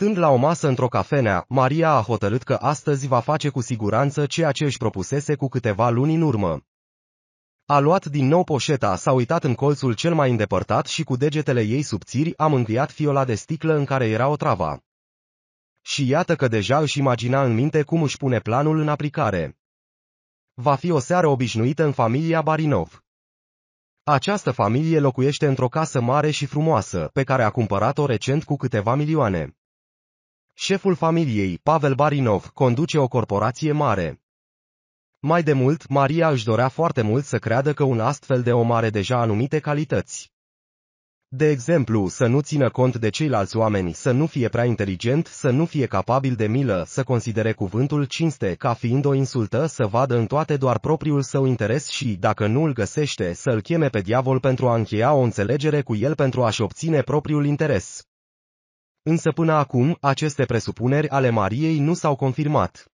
Stând la o masă într-o cafenea, Maria a hotărât că astăzi va face cu siguranță ceea ce își propusese cu câteva luni în urmă. A luat din nou poșeta, s-a uitat în colțul cel mai îndepărtat și cu degetele ei subțiri a mângâiat fiola de sticlă în care era o travă. Și iată că deja își imagina în minte cum își pune planul în aplicare. Va fi o seară obișnuită în familia Barinov. Această familie locuiește într-o casă mare și frumoasă, pe care a cumpărat-o recent cu câteva milioane. Șeful familiei, Pavel Barinov, conduce o corporație mare. Mai de mult, Maria își dorea foarte mult să creadă că un astfel de om are deja anumite calități. De exemplu, să nu țină cont de ceilalți oameni, să nu fie prea inteligent, să nu fie capabil de milă, să considere cuvântul cinste ca fiind o insultă, să vadă în toate doar propriul său interes și, dacă nu îl găsește, să-l cheme pe diavol pentru a încheia o înțelegere cu el pentru a-și obține propriul interes însă până acum aceste presupuneri ale Mariei nu s-au confirmat.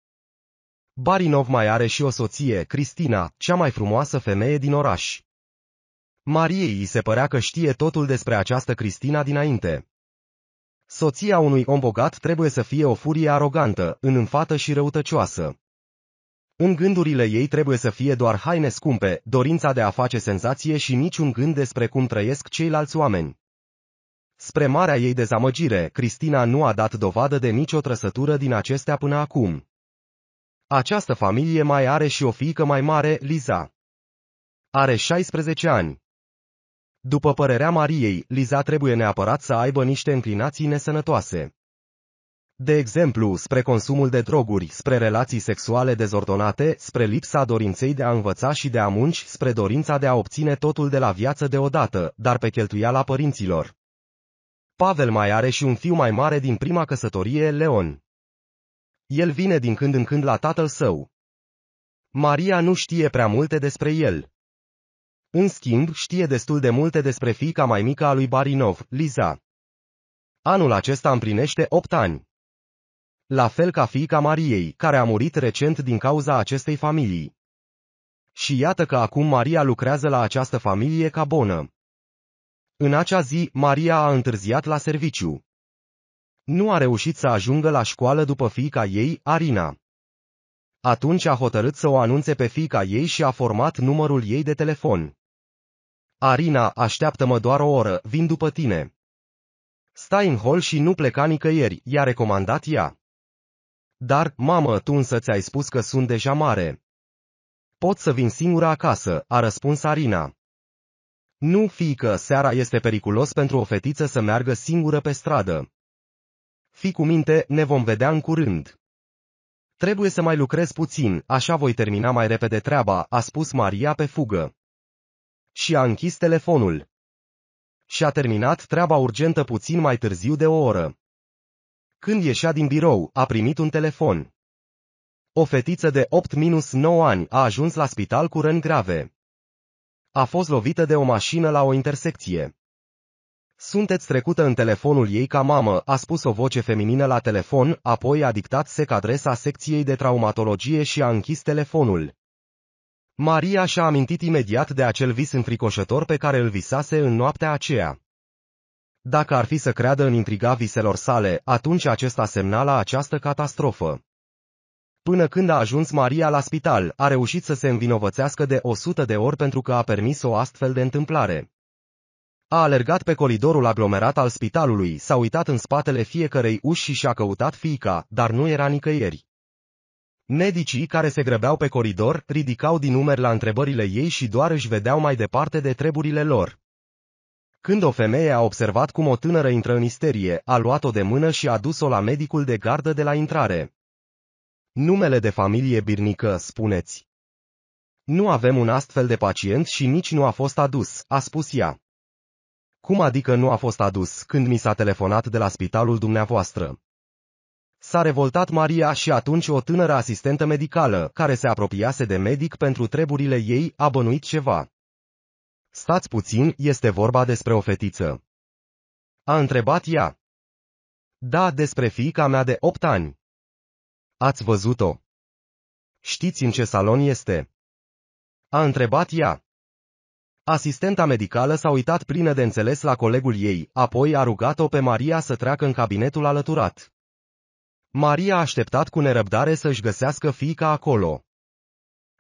Barinov mai are și o soție, Cristina, cea mai frumoasă femeie din oraș. Mariei îi se părea că știe totul despre această Cristina dinainte. Soția unui om bogat trebuie să fie o furie arogantă, înfată și răutăcioasă. În gândurile ei trebuie să fie doar haine scumpe, dorința de a face senzație și niciun gând despre cum trăiesc ceilalți oameni. Spre marea ei dezamăgire, Cristina nu a dat dovadă de nicio trăsătură din acestea până acum. Această familie mai are și o fiică mai mare, Liza. Are 16 ani. După părerea Mariei, Liza trebuie neapărat să aibă niște înclinații nesănătoase. De exemplu, spre consumul de droguri, spre relații sexuale dezordonate, spre lipsa dorinței de a învăța și de a munci, spre dorința de a obține totul de la viață deodată, dar pe cheltuiala părinților. Pavel mai are și un fiu mai mare din prima căsătorie, Leon. El vine din când în când la tatăl său. Maria nu știe prea multe despre el. În schimb, știe destul de multe despre fiica mai mică a lui Barinov, Liza. Anul acesta împlinește 8 ani. La fel ca fiica Mariei, care a murit recent din cauza acestei familii. Și iată că acum Maria lucrează la această familie ca bonă. În acea zi, Maria a întârziat la serviciu. Nu a reușit să ajungă la școală după fiica ei, Arina. Atunci a hotărât să o anunțe pe fiica ei și a format numărul ei de telefon. Arina, așteaptă-mă doar o oră, vin după tine. Stai în hol și nu pleca nicăieri, i-a recomandat ea. Dar, mamă, tu însă ți-ai spus că sunt deja mare. Pot să vin singură acasă, a răspuns Arina. Nu, că seara este periculos pentru o fetiță să meargă singură pe stradă. Fii cu minte, ne vom vedea în curând. Trebuie să mai lucrez puțin, așa voi termina mai repede treaba, a spus Maria pe fugă. Și a închis telefonul. Și a terminat treaba urgentă puțin mai târziu de o oră. Când ieșea din birou, a primit un telefon. O fetiță de 8-9 ani a ajuns la spital cu răni grave. A fost lovită de o mașină la o intersecție. Sunteți trecută în telefonul ei ca mamă, a spus o voce feminină la telefon, apoi a dictat sec adresa secției de traumatologie și a închis telefonul. Maria și-a amintit imediat de acel vis înfricoșător pe care îl visase în noaptea aceea. Dacă ar fi să creadă în intriga viselor sale, atunci acesta semnala această catastrofă. Până când a ajuns Maria la spital, a reușit să se învinovățească de 100 de ori pentru că a permis o astfel de întâmplare. A alergat pe colidorul aglomerat al spitalului, s-a uitat în spatele fiecărei uși și și-a căutat fiica, dar nu era nicăieri. Medicii care se grăbeau pe coridor ridicau din numeri la întrebările ei și doar își vedeau mai departe de treburile lor. Când o femeie a observat cum o tânără intră în isterie, a luat-o de mână și a dus-o la medicul de gardă de la intrare. Numele de familie birnică, spuneți. Nu avem un astfel de pacient și nici nu a fost adus, a spus ea. Cum adică nu a fost adus când mi s-a telefonat de la spitalul dumneavoastră? S-a revoltat Maria și atunci o tânără asistentă medicală, care se apropiase de medic pentru treburile ei, a bănuit ceva. Stați puțin, este vorba despre o fetiță. A întrebat ea. Da, despre fiica mea de 8 ani. Ați văzut-o? Știți în ce salon este? A întrebat ea. Asistenta medicală s-a uitat plină de înțeles la colegul ei, apoi a rugat-o pe Maria să treacă în cabinetul alăturat. Maria a așteptat cu nerăbdare să-și găsească fiica acolo.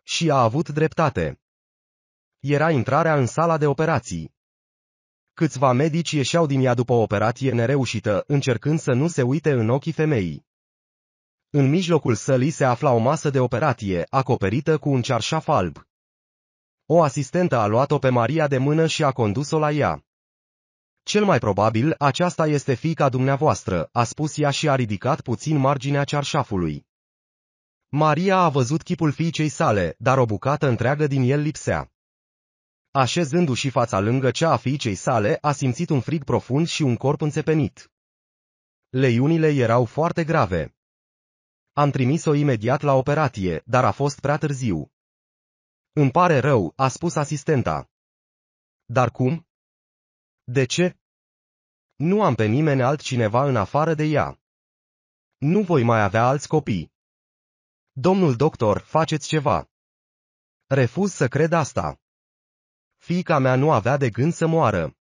Și a avut dreptate. Era intrarea în sala de operații. Câțiva medici ieșeau din ea după o operație nereușită, încercând să nu se uite în ochii femeii. În mijlocul sălii se afla o masă de operatie, acoperită cu un cearșaf alb. O asistentă a luat-o pe Maria de mână și a condus-o la ea. Cel mai probabil, aceasta este fiica dumneavoastră, a spus ea și a ridicat puțin marginea cearșafului. Maria a văzut chipul fiicei sale, dar o bucată întreagă din el lipsea. Așezându-și fața lângă cea a fiicei sale, a simțit un frig profund și un corp înțepenit. Leiunile erau foarte grave. Am trimis-o imediat la operație, dar a fost prea târziu. Îmi pare rău, a spus asistenta. Dar cum? De ce? Nu am pe nimeni altcineva în afară de ea. Nu voi mai avea alți copii. Domnul doctor, faceți ceva. Refuz să cred asta. Fiica mea nu avea de gând să moară.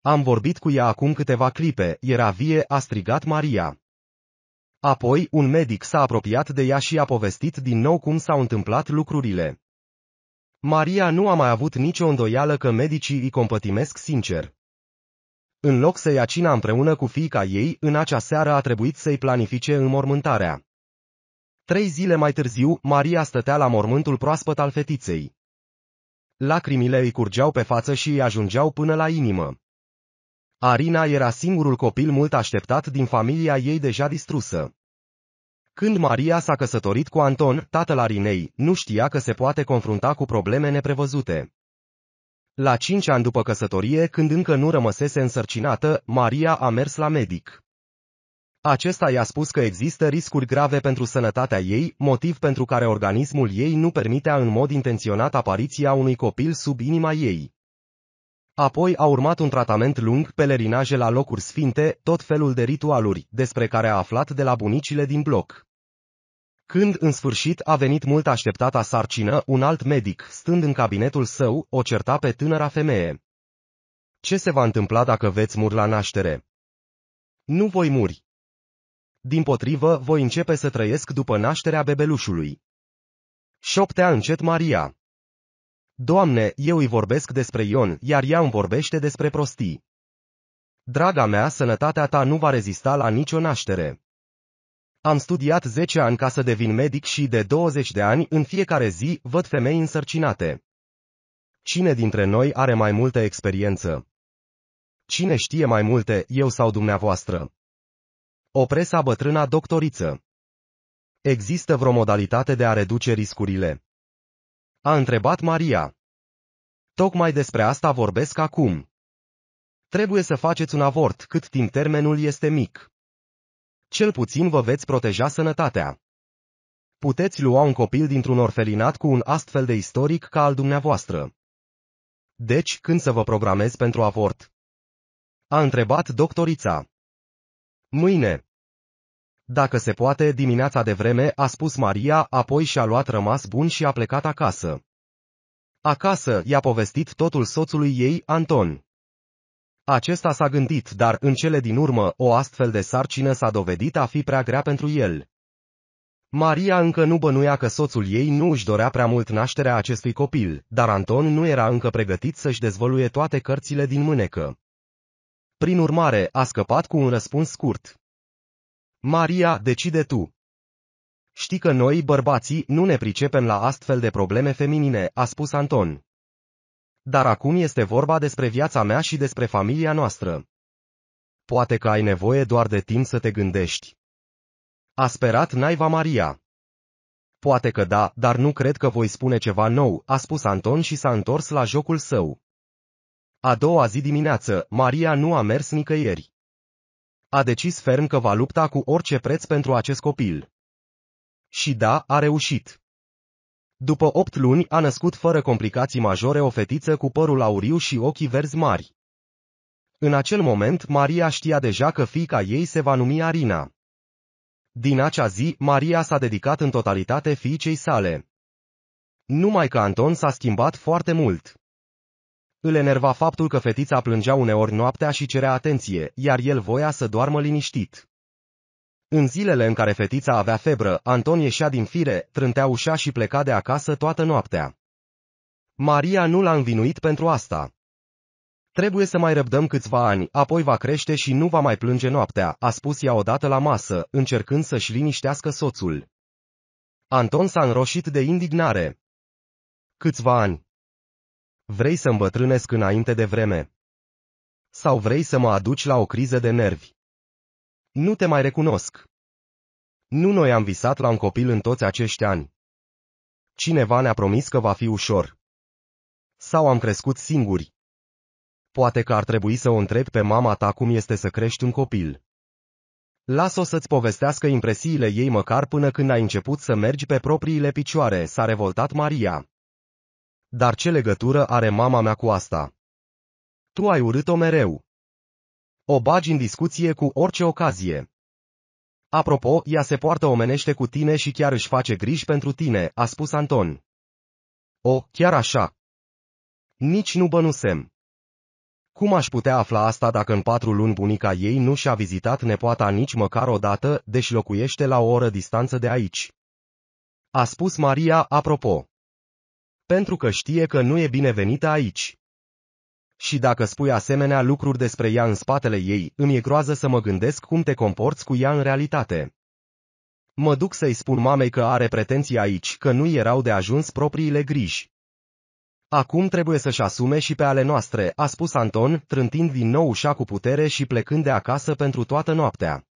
Am vorbit cu ea acum câteva clipe, era vie, a strigat Maria. Apoi, un medic s-a apropiat de ea și a povestit din nou cum s-au întâmplat lucrurile. Maria nu a mai avut nicio îndoială că medicii îi compătimesc sincer. În loc să ia cina împreună cu fiica ei, în acea seară a trebuit să-i planifice înmormântarea. Trei zile mai târziu, Maria stătea la mormântul proaspăt al fetiței. Lacrimile îi curgeau pe față și îi ajungeau până la inimă. Arina era singurul copil mult așteptat din familia ei deja distrusă. Când Maria s-a căsătorit cu Anton, tatăl Arinei, nu știa că se poate confrunta cu probleme neprevăzute. La cinci ani după căsătorie, când încă nu rămăsese însărcinată, Maria a mers la medic. Acesta i-a spus că există riscuri grave pentru sănătatea ei, motiv pentru care organismul ei nu permitea în mod intenționat apariția unui copil sub inima ei. Apoi a urmat un tratament lung, pelerinaje la locuri sfinte, tot felul de ritualuri, despre care a aflat de la bunicile din bloc. Când în sfârșit a venit mult așteptata sarcină, un alt medic, stând în cabinetul său, o certa pe tânăra femeie. Ce se va întâmpla dacă veți muri la naștere? Nu voi muri. Din potrivă, voi începe să trăiesc după nașterea bebelușului. Șoptea încet Maria. Doamne, eu îi vorbesc despre Ion, iar ea îmi vorbește despre prostii. Draga mea, sănătatea ta nu va rezista la nicio naștere. Am studiat 10 ani ca să devin medic și de 20 de ani în fiecare zi văd femei însărcinate. Cine dintre noi are mai multă experiență? Cine știe mai multe, eu sau dumneavoastră? O presa bătrâna doctoriță. Există vreo modalitate de a reduce riscurile. A întrebat Maria. Tocmai despre asta vorbesc acum. Trebuie să faceți un avort cât timp termenul este mic. Cel puțin vă veți proteja sănătatea. Puteți lua un copil dintr-un orfelinat cu un astfel de istoric ca al dumneavoastră. Deci, când să vă programez pentru avort? A întrebat doctorița. Mâine, dacă se poate, dimineața de vreme, a spus Maria, apoi și-a luat rămas bun și a plecat acasă. Acasă i-a povestit totul soțului ei, Anton. Acesta s-a gândit, dar în cele din urmă, o astfel de sarcină s-a dovedit a fi prea grea pentru el. Maria încă nu bănuia că soțul ei nu își dorea prea mult nașterea acestui copil, dar Anton nu era încă pregătit să-și dezvăluie toate cărțile din mânecă. Prin urmare, a scăpat cu un răspuns scurt. Maria, decide tu! Știi că noi, bărbații, nu ne pricepem la astfel de probleme feminine, a spus Anton. Dar acum este vorba despre viața mea și despre familia noastră. Poate că ai nevoie doar de timp să te gândești. A sperat naiva Maria. Poate că da, dar nu cred că voi spune ceva nou, a spus Anton și s-a întors la jocul său. A doua zi dimineață, Maria nu a mers nicăieri. A decis ferm că va lupta cu orice preț pentru acest copil. Și da, a reușit. După opt luni a născut fără complicații majore o fetiță cu părul auriu și ochii verzi mari. În acel moment, Maria știa deja că fiica ei se va numi Arina. Din acea zi, Maria s-a dedicat în totalitate fiicei sale. Numai că Anton s-a schimbat foarte mult. Îl enerva faptul că fetița plângea uneori noaptea și cerea atenție, iar el voia să doarmă liniștit. În zilele în care fetița avea febră, Anton ieșea din fire, trântea ușa și pleca de acasă toată noaptea. Maria nu l-a învinuit pentru asta. Trebuie să mai răbdăm câțiva ani, apoi va crește și nu va mai plânge noaptea, a spus ea odată la masă, încercând să-și liniștească soțul. Anton s-a înroșit de indignare. Câțiva ani. Vrei să îmbătrânesc înainte de vreme? Sau vrei să mă aduci la o criză de nervi? Nu te mai recunosc. Nu noi am visat la un copil în toți acești ani. Cineva ne-a promis că va fi ușor. Sau am crescut singuri. Poate că ar trebui să o întrebi pe mama ta cum este să crești un copil. Las-o să-ți povestească impresiile ei măcar până când ai început să mergi pe propriile picioare, s-a revoltat Maria. Dar ce legătură are mama mea cu asta? Tu ai urât-o mereu. O bagi în discuție cu orice ocazie. Apropo, ea se poartă omenește cu tine și chiar își face griji pentru tine, a spus Anton. O, chiar așa. Nici nu bănusem. Cum aș putea afla asta dacă în patru luni bunica ei nu și-a vizitat nepoata nici măcar o dată, deși locuiește la o oră distanță de aici? A spus Maria, apropo pentru că știe că nu e binevenită aici. Și dacă spui asemenea lucruri despre ea în spatele ei, îmi e groază să mă gândesc cum te comporți cu ea în realitate. Mă duc să-i spun mamei că are pretenții aici, că nu erau de ajuns propriile griji. Acum trebuie să-și asume și pe ale noastre, a spus Anton, trântind din nou ușa cu putere și plecând de acasă pentru toată noaptea.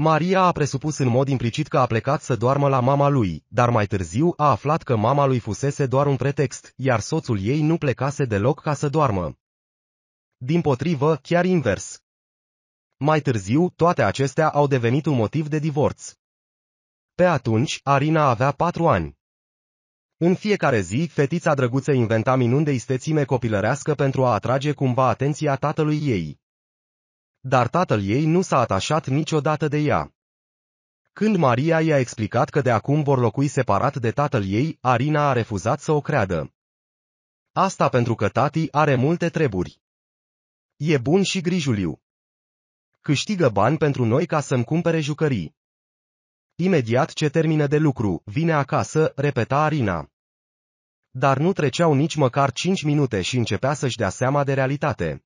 Maria a presupus în mod implicit că a plecat să doarmă la mama lui, dar mai târziu a aflat că mama lui fusese doar un pretext, iar soțul ei nu plecase deloc ca să doarmă. Din potrivă, chiar invers. Mai târziu, toate acestea au devenit un motiv de divorț. Pe atunci, Arina avea patru ani. În fiecare zi, fetița drăguță inventa minuni de istețime copilărească pentru a atrage cumva atenția tatălui ei dar tatăl ei nu s-a atașat niciodată de ea. Când Maria i-a explicat că de acum vor locui separat de tatăl ei, Arina a refuzat să o creadă. Asta pentru că tati are multe treburi. E bun și grijuliu. Câștigă bani pentru noi ca să-mi cumpere jucării. Imediat ce termină de lucru, vine acasă, repeta Arina. Dar nu treceau nici măcar cinci minute și începea să-și dea seama de realitate.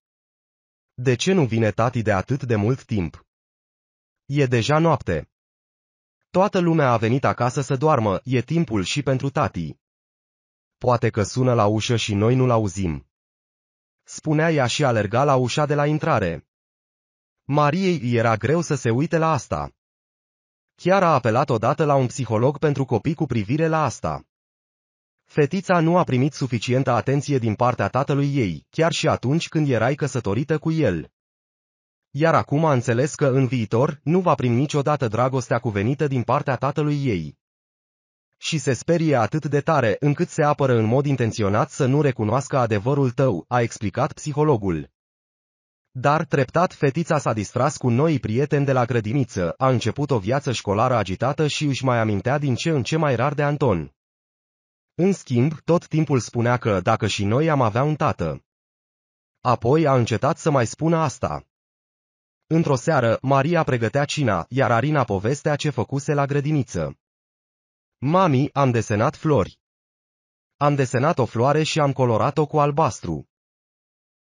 De ce nu vine tati de atât de mult timp? E deja noapte. Toată lumea a venit acasă să doarmă, e timpul și pentru tati. Poate că sună la ușă și noi nu-l auzim. Spunea ea și alerga la ușa de la intrare. Mariei era greu să se uite la asta. Chiar a apelat odată la un psiholog pentru copii cu privire la asta. Fetița nu a primit suficientă atenție din partea tatălui ei, chiar și atunci când erai căsătorită cu el. Iar acum a înțeles că în viitor nu va primi niciodată dragostea cuvenită din partea tatălui ei. Și se sperie atât de tare încât se apără în mod intenționat să nu recunoască adevărul tău, a explicat psihologul. Dar treptat fetița s-a distras cu noi prieteni de la grădiniță, a început o viață școlară agitată și își mai amintea din ce în ce mai rar de Anton. În schimb, tot timpul spunea că dacă și noi am avea un tată. Apoi a încetat să mai spună asta. Într-o seară, Maria pregătea cina, iar Arina povestea ce făcuse la grădiniță. Mami, am desenat flori. Am desenat o floare și am colorat-o cu albastru.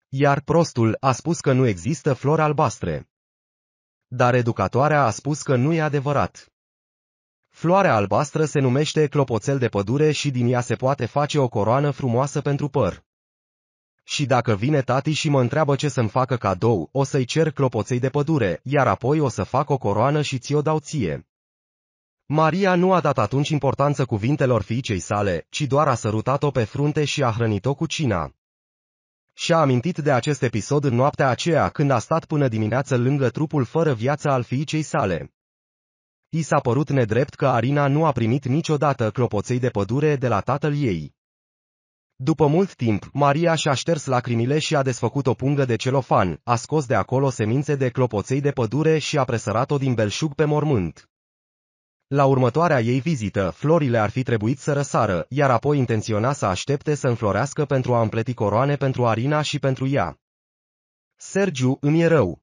Iar prostul a spus că nu există flori albastre. Dar educatoarea a spus că nu e adevărat. Floarea albastră se numește clopoțel de pădure și din ea se poate face o coroană frumoasă pentru păr. Și dacă vine tati și mă întreabă ce să-mi facă cadou, o să-i cer clopoței de pădure, iar apoi o să fac o coroană și ți-o dau ție. Maria nu a dat atunci importanță cuvintelor fiicei sale, ci doar a sărutat-o pe frunte și a hrănit-o cu cina. Și-a amintit de acest episod în noaptea aceea când a stat până dimineață lângă trupul fără viață al fiicei sale i s-a părut nedrept că Arina nu a primit niciodată clopoței de pădure de la tatăl ei. După mult timp, Maria și-a șters lacrimile și a desfăcut o pungă de celofan, a scos de acolo semințe de clopoței de pădure și a presărat-o din belșug pe mormânt. La următoarea ei vizită, florile ar fi trebuit să răsară, iar apoi intenționa să aștepte să înflorească pentru a împleti coroane pentru Arina și pentru ea. Sergiu, îmi e rău,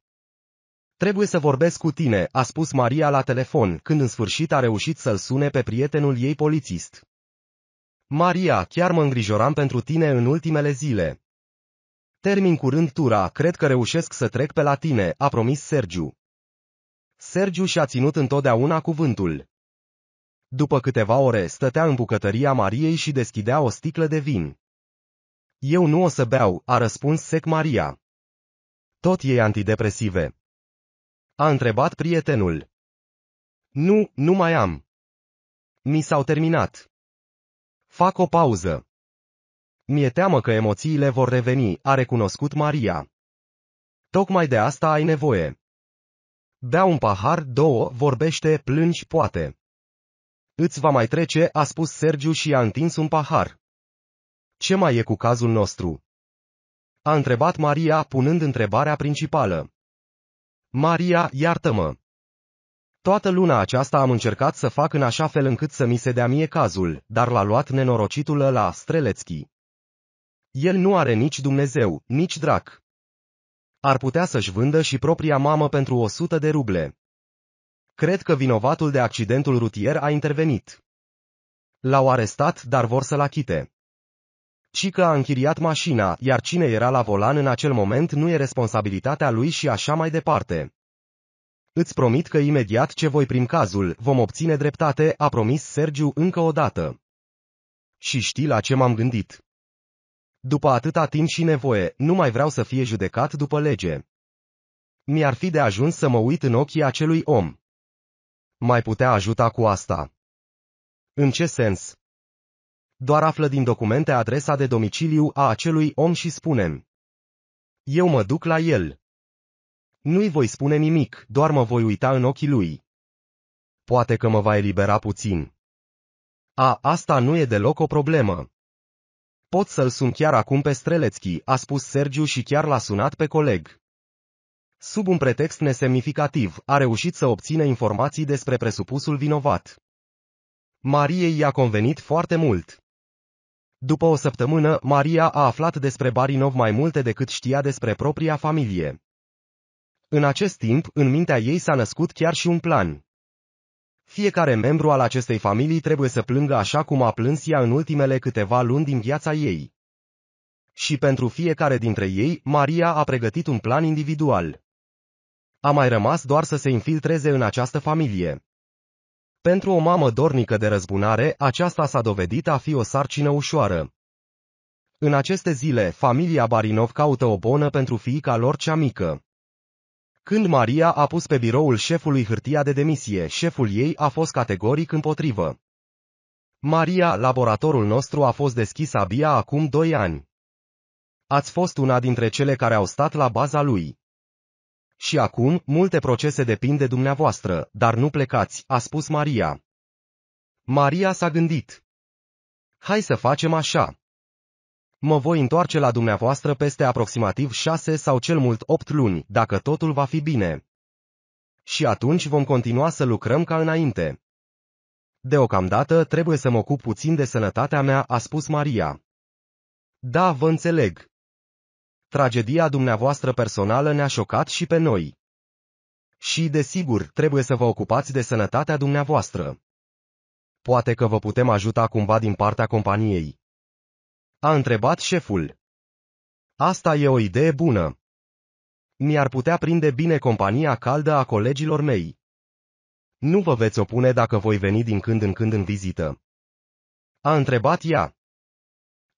Trebuie să vorbesc cu tine, a spus Maria la telefon, când în sfârșit a reușit să-l sune pe prietenul ei polițist. Maria, chiar mă îngrijoram pentru tine în ultimele zile. Termin curând tura, cred că reușesc să trec pe la tine, a promis Sergiu. Sergiu și-a ținut întotdeauna cuvântul. După câteva ore stătea în bucătăria Mariei și deschidea o sticlă de vin. Eu nu o să beau, a răspuns sec Maria. Tot e antidepresive. A întrebat prietenul. Nu, nu mai am. Mi s-au terminat. Fac o pauză. Mi-e teamă că emoțiile vor reveni, a recunoscut Maria. Tocmai de asta ai nevoie. Bea un pahar, două, vorbește, plângi, poate. Îți va mai trece, a spus Sergiu și a întins un pahar. Ce mai e cu cazul nostru? A întrebat Maria, punând întrebarea principală. Maria, iartă-mă! Toată luna aceasta am încercat să fac în așa fel încât să mi se dea mie cazul, dar l-a luat nenorocitul la Strelețchi. El nu are nici Dumnezeu, nici drac. Ar putea să-și vândă și propria mamă pentru 100 de ruble. Cred că vinovatul de accidentul rutier a intervenit. L-au arestat, dar vor să-l achite ci că a închiriat mașina, iar cine era la volan în acel moment nu e responsabilitatea lui și așa mai departe. Îți promit că imediat ce voi prim cazul, vom obține dreptate, a promis Sergiu încă o dată. Și știi la ce m-am gândit. După atâta timp și nevoie, nu mai vreau să fie judecat după lege. Mi-ar fi de ajuns să mă uit în ochii acelui om. Mai putea ajuta cu asta. În ce sens? doar află din documente adresa de domiciliu a acelui om și spunem. Eu mă duc la el. Nu-i voi spune nimic, doar mă voi uita în ochii lui. Poate că mă va elibera puțin. A, asta nu e deloc o problemă. Pot să-l sun chiar acum pe Strelețchi, a spus Sergiu și chiar l-a sunat pe coleg. Sub un pretext nesemnificativ, a reușit să obțină informații despre presupusul vinovat. Mariei i-a convenit foarte mult. După o săptămână, Maria a aflat despre Barinov mai multe decât știa despre propria familie. În acest timp, în mintea ei s-a născut chiar și un plan. Fiecare membru al acestei familii trebuie să plângă așa cum a plâns ea în ultimele câteva luni din viața ei. Și pentru fiecare dintre ei, Maria a pregătit un plan individual. A mai rămas doar să se infiltreze în această familie. Pentru o mamă dornică de răzbunare, aceasta s-a dovedit a fi o sarcină ușoară. În aceste zile, familia Barinov caută o bonă pentru fiica lor cea mică. Când Maria a pus pe biroul șefului hârtia de demisie, șeful ei a fost categoric împotrivă. Maria, laboratorul nostru a fost deschis abia acum doi ani. Ați fost una dintre cele care au stat la baza lui. Și acum, multe procese depind de dumneavoastră, dar nu plecați, a spus Maria. Maria s-a gândit. Hai să facem așa. Mă voi întoarce la dumneavoastră peste aproximativ șase sau cel mult opt luni, dacă totul va fi bine. Și atunci vom continua să lucrăm ca înainte. Deocamdată trebuie să mă ocup puțin de sănătatea mea, a spus Maria. Da, vă înțeleg tragedia dumneavoastră personală ne-a șocat și pe noi. Și, desigur, trebuie să vă ocupați de sănătatea dumneavoastră. Poate că vă putem ajuta cumva din partea companiei. A întrebat șeful. Asta e o idee bună. Mi-ar putea prinde bine compania caldă a colegilor mei. Nu vă veți opune dacă voi veni din când în când în vizită. A întrebat ea.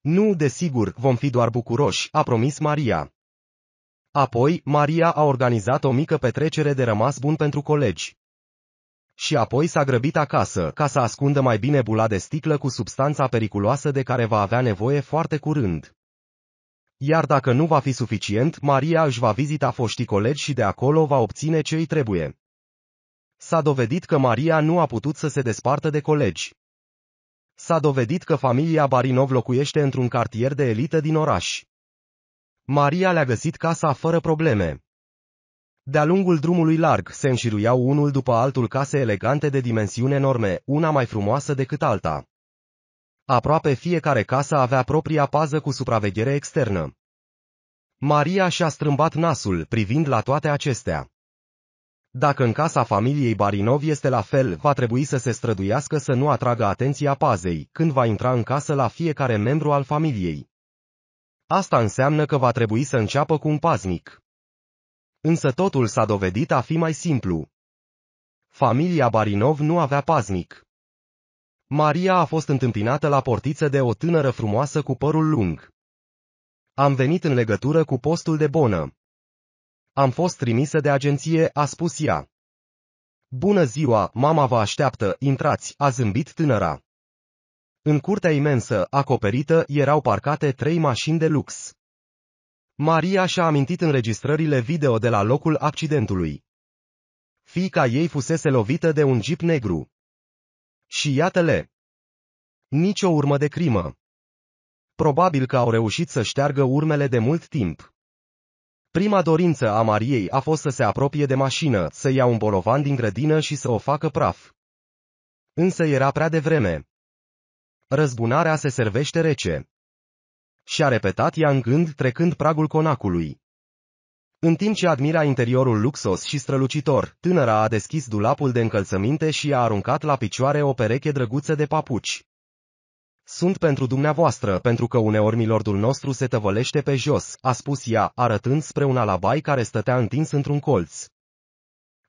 Nu, desigur, vom fi doar bucuroși, a promis Maria. Apoi, Maria a organizat o mică petrecere de rămas bun pentru colegi. Și apoi s-a grăbit acasă, ca să ascundă mai bine bula de sticlă cu substanța periculoasă de care va avea nevoie foarte curând. Iar dacă nu va fi suficient, Maria își va vizita foștii colegi și de acolo va obține ce îi trebuie. S-a dovedit că Maria nu a putut să se despartă de colegi. S-a dovedit că familia Barinov locuiește într-un cartier de elită din oraș. Maria le-a găsit casa fără probleme. De-a lungul drumului larg se înșiruiau unul după altul case elegante de dimensiuni enorme, una mai frumoasă decât alta. Aproape fiecare casă avea propria pază cu supraveghere externă. Maria și-a strâmbat nasul privind la toate acestea. Dacă în casa familiei Barinov este la fel, va trebui să se străduiască să nu atragă atenția pazei, când va intra în casă la fiecare membru al familiei. Asta înseamnă că va trebui să înceapă cu un paznic. Însă totul s-a dovedit a fi mai simplu. Familia Barinov nu avea paznic. Maria a fost întâmpinată la portiță de o tânără frumoasă cu părul lung. Am venit în legătură cu postul de bonă. Am fost trimisă de agenție, a spus ea. Bună ziua, mama vă așteaptă, intrați, a zâmbit tânăra. În curtea imensă, acoperită, erau parcate trei mașini de lux. Maria și-a amintit înregistrările video de la locul accidentului. Fica ei fusese lovită de un jeep negru. Și iată-le! Nici o urmă de crimă. Probabil că au reușit să șteargă urmele de mult timp. Prima dorință a Mariei a fost să se apropie de mașină, să ia un bolovan din grădină și să o facă praf. Însă era prea devreme. Răzbunarea se servește rece. Și-a repetat ea în gând trecând pragul conacului. În timp ce admira interiorul luxos și strălucitor, tânăra a deschis dulapul de încălțăminte și a aruncat la picioare o pereche drăguță de papuci. Sunt pentru dumneavoastră, pentru că uneori milordul nostru se tăvălește pe jos, a spus ea, arătând spre un alabai care stătea întins într-un colț.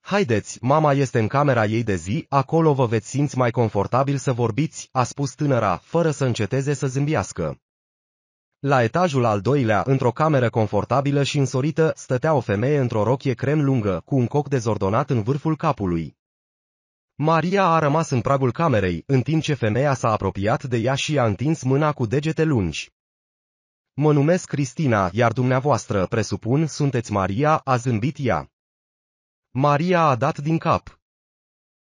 Haideți, mama este în camera ei de zi, acolo vă veți simți mai confortabil să vorbiți, a spus tânăra, fără să înceteze să zâmbiască. La etajul al doilea, într-o cameră confortabilă și însorită, stătea o femeie într-o rochie crem lungă, cu un coc dezordonat în vârful capului. Maria a rămas în pragul camerei, în timp ce femeia s-a apropiat de ea și a întins mâna cu degete lungi. Mă numesc Cristina, iar dumneavoastră, presupun, sunteți Maria, a zâmbit ea. Maria a dat din cap.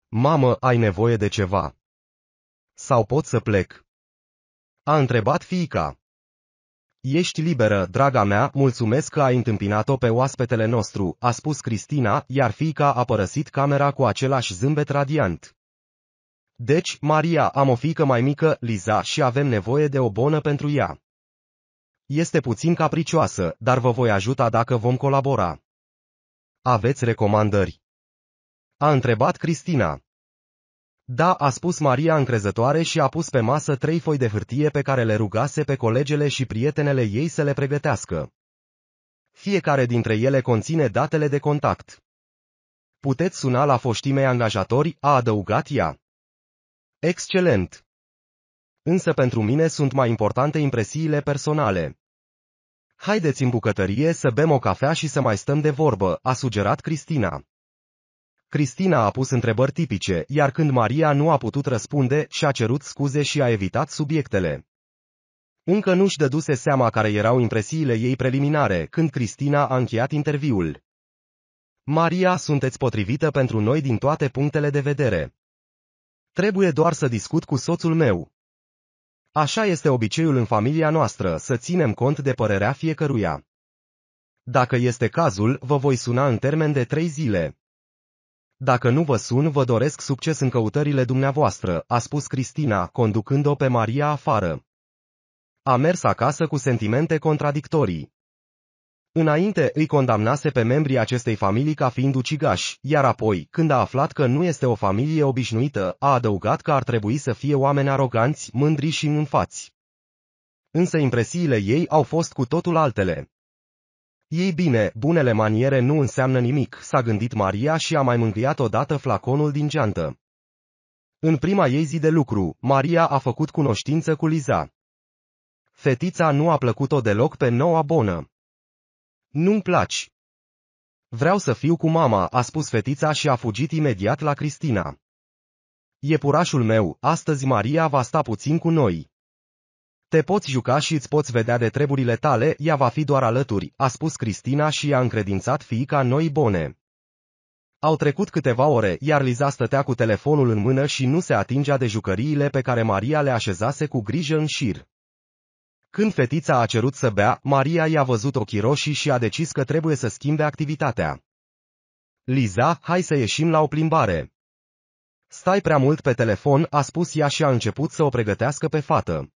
Mamă, ai nevoie de ceva. Sau pot să plec? A întrebat fiica. Ești liberă, draga mea, mulțumesc că ai întâmpinat-o pe oaspetele nostru, a spus Cristina, iar fiica a părăsit camera cu același zâmbet radiant. Deci, Maria, am o fiică mai mică, Liza, și avem nevoie de o bonă pentru ea. Este puțin capricioasă, dar vă voi ajuta dacă vom colabora. Aveți recomandări? A întrebat Cristina. Da, a spus Maria încrezătoare și a pus pe masă trei foi de hârtie pe care le rugase pe colegele și prietenele ei să le pregătească. Fiecare dintre ele conține datele de contact. Puteți suna la mei angajatori, a adăugat ea. Excelent! Însă pentru mine sunt mai importante impresiile personale. Haideți în bucătărie să bem o cafea și să mai stăm de vorbă, a sugerat Cristina. Cristina a pus întrebări tipice, iar când Maria nu a putut răspunde, și-a cerut scuze și a evitat subiectele. Încă nu-și dăduse seama care erau impresiile ei preliminare când Cristina a încheiat interviul. Maria, sunteți potrivită pentru noi din toate punctele de vedere. Trebuie doar să discut cu soțul meu. Așa este obiceiul în familia noastră, să ținem cont de părerea fiecăruia. Dacă este cazul, vă voi suna în termen de trei zile. Dacă nu vă sun, vă doresc succes în căutările dumneavoastră, a spus Cristina, conducând-o pe Maria afară. A mers acasă cu sentimente contradictorii. Înainte îi condamnase pe membrii acestei familii ca fiind ucigași, iar apoi, când a aflat că nu este o familie obișnuită, a adăugat că ar trebui să fie oameni aroganți, mândri și înfați. Însă impresiile ei au fost cu totul altele. Ei bine, bunele maniere nu înseamnă nimic, s-a gândit Maria și a mai mângâiat odată flaconul din geantă. În prima ei zi de lucru, Maria a făcut cunoștință cu Liza. Fetița nu a plăcut-o deloc pe noua bonă. Nu-mi placi. Vreau să fiu cu mama, a spus fetița și a fugit imediat la Cristina. E purașul meu, astăzi Maria va sta puțin cu noi. Te poți juca și îți poți vedea de treburile tale, ea va fi doar alături, a spus Cristina și i-a încredințat fiica noi bone. Au trecut câteva ore, iar Liza stătea cu telefonul în mână și nu se atingea de jucăriile pe care Maria le așezase cu grijă în șir. Când fetița a cerut să bea, Maria i-a văzut ochii roșii și a decis că trebuie să schimbe activitatea. Liza, hai să ieșim la o plimbare. Stai prea mult pe telefon, a spus ea și a început să o pregătească pe fată.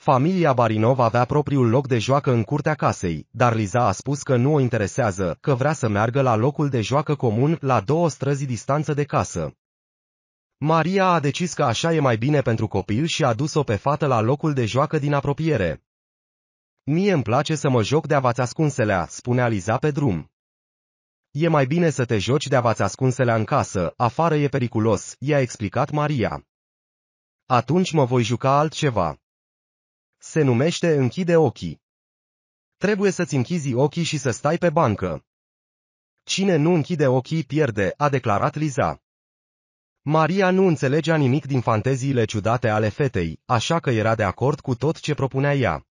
Familia Barinov avea propriul loc de joacă în curtea casei, dar Liza a spus că nu o interesează, că vrea să meargă la locul de joacă comun, la două străzi distanță de casă. Maria a decis că așa e mai bine pentru copil și a dus-o pe fată la locul de joacă din apropiere. Mie îmi place să mă joc de-a v-ați ascunselea, spunea Liza pe drum. E mai bine să te joci de-a v-ați ascunselea în casă, afară e periculos, i-a explicat Maria. Atunci mă voi juca altceva. Se numește închide ochii. Trebuie să-ți închizi ochii și să stai pe bancă. Cine nu închide ochii pierde, a declarat Liza. Maria nu înțelegea nimic din fanteziile ciudate ale fetei, așa că era de acord cu tot ce propunea ea.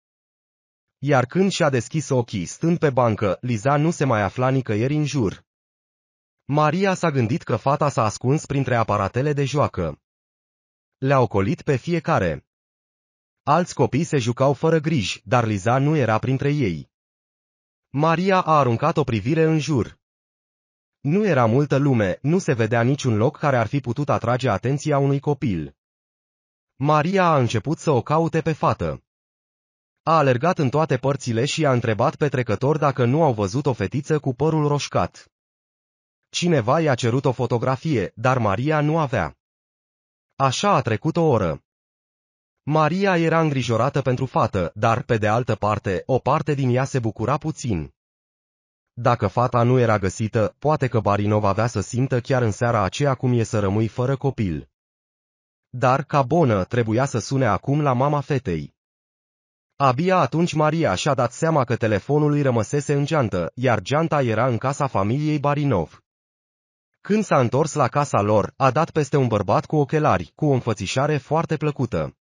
Iar când și-a deschis ochii stând pe bancă, Liza nu se mai afla nicăieri în jur. Maria s-a gândit că fata s-a ascuns printre aparatele de joacă. Le-a ocolit pe fiecare. Alți copii se jucau fără griji, dar Liza nu era printre ei. Maria a aruncat o privire în jur. Nu era multă lume, nu se vedea niciun loc care ar fi putut atrage atenția unui copil. Maria a început să o caute pe fată. A alergat în toate părțile și a întrebat pe trecător dacă nu au văzut o fetiță cu părul roșcat. Cineva i-a cerut o fotografie, dar Maria nu avea. Așa a trecut o oră. Maria era îngrijorată pentru fată, dar, pe de altă parte, o parte din ea se bucura puțin. Dacă fata nu era găsită, poate că Barinov avea să simtă chiar în seara aceea cum e să rămâi fără copil. Dar, ca bonă, trebuia să sune acum la mama fetei. Abia atunci Maria și-a dat seama că telefonul îi rămăsese în geantă, iar geanta era în casa familiei Barinov. Când s-a întors la casa lor, a dat peste un bărbat cu ochelari, cu o înfățișare foarte plăcută.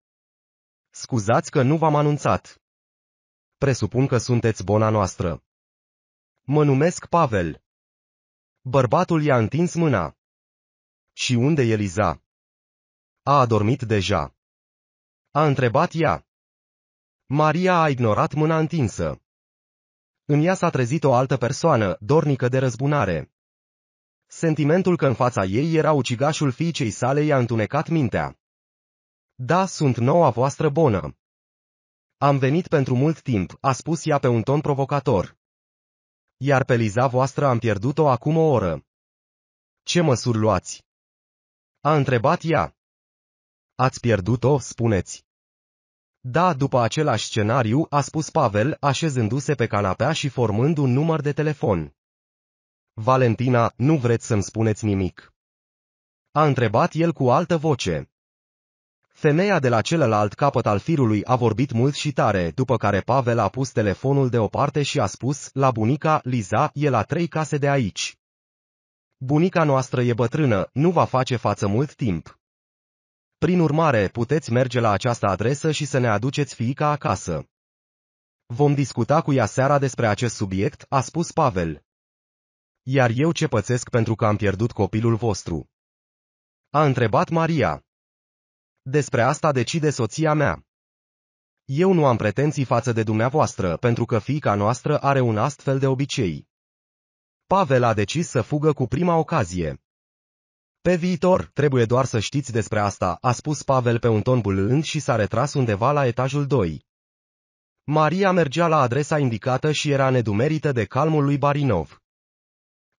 Scuzați că nu v-am anunțat. Presupun că sunteți bona noastră. Mă numesc Pavel. Bărbatul i-a întins mâna. Și unde e Liza? A adormit deja. A întrebat ea. Maria a ignorat mâna întinsă. În ea s-a trezit o altă persoană, dornică de răzbunare. Sentimentul că în fața ei era ucigașul fiicei sale i-a întunecat mintea. Da, sunt noua voastră bună. Am venit pentru mult timp, a spus ea pe un ton provocator. Iar pe Liza voastră am pierdut-o acum o oră. Ce măsuri luați? A întrebat ea. Ați pierdut-o, spuneți. Da, după același scenariu, a spus Pavel, așezându-se pe canapea și formând un număr de telefon. Valentina, nu vreți să-mi spuneți nimic. A întrebat el cu altă voce. Femeia de la celălalt capăt al firului a vorbit mult și tare, după care Pavel a pus telefonul deoparte și a spus, la bunica, Liza, e la trei case de aici. Bunica noastră e bătrână, nu va face față mult timp. Prin urmare, puteți merge la această adresă și să ne aduceți fiica acasă. Vom discuta cu ea seara despre acest subiect, a spus Pavel. Iar eu ce pățesc pentru că am pierdut copilul vostru? A întrebat Maria. Despre asta decide soția mea. Eu nu am pretenții față de dumneavoastră, pentru că fiica noastră are un astfel de obicei. Pavel a decis să fugă cu prima ocazie. Pe viitor, trebuie doar să știți despre asta, a spus Pavel pe un ton bulând și s-a retras undeva la etajul 2. Maria mergea la adresa indicată și era nedumerită de calmul lui Barinov.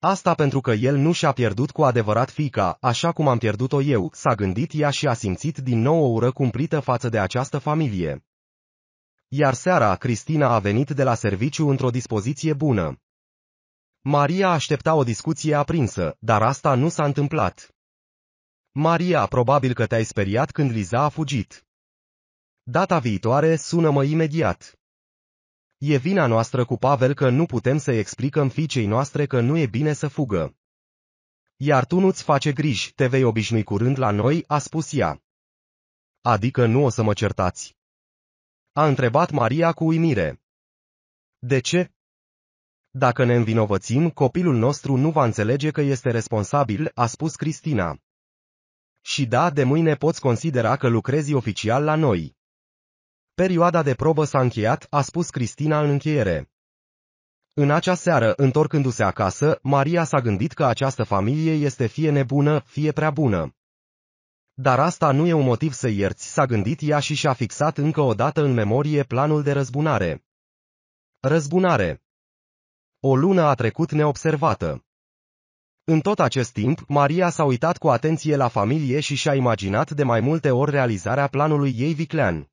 Asta pentru că el nu și-a pierdut cu adevărat fica, așa cum am pierdut-o eu, s-a gândit ea și a simțit din nou o ură cumplită față de această familie. Iar seara, Cristina a venit de la serviciu într-o dispoziție bună. Maria aștepta o discuție aprinsă, dar asta nu s-a întâmplat. Maria, probabil că te-ai speriat când Liza a fugit. Data viitoare sună-mă imediat. E vina noastră cu Pavel că nu putem să explicăm fiicei noastre că nu e bine să fugă. Iar tu nu-ți face griji, te vei obișnui curând la noi, a spus ea. Adică nu o să mă certați. A întrebat Maria cu uimire. De ce? Dacă ne învinovățim, copilul nostru nu va înțelege că este responsabil, a spus Cristina. Și da, de mâine poți considera că lucrezi oficial la noi. Perioada de probă s-a încheiat, a spus Cristina în încheiere. În acea seară, întorcându-se acasă, Maria s-a gândit că această familie este fie nebună, fie prea bună. Dar asta nu e un motiv să ierți, s-a gândit ea și și-a fixat încă o dată în memorie planul de răzbunare. Răzbunare. O lună a trecut neobservată. În tot acest timp, Maria s-a uitat cu atenție la familie și și-a imaginat de mai multe ori realizarea planului ei viclean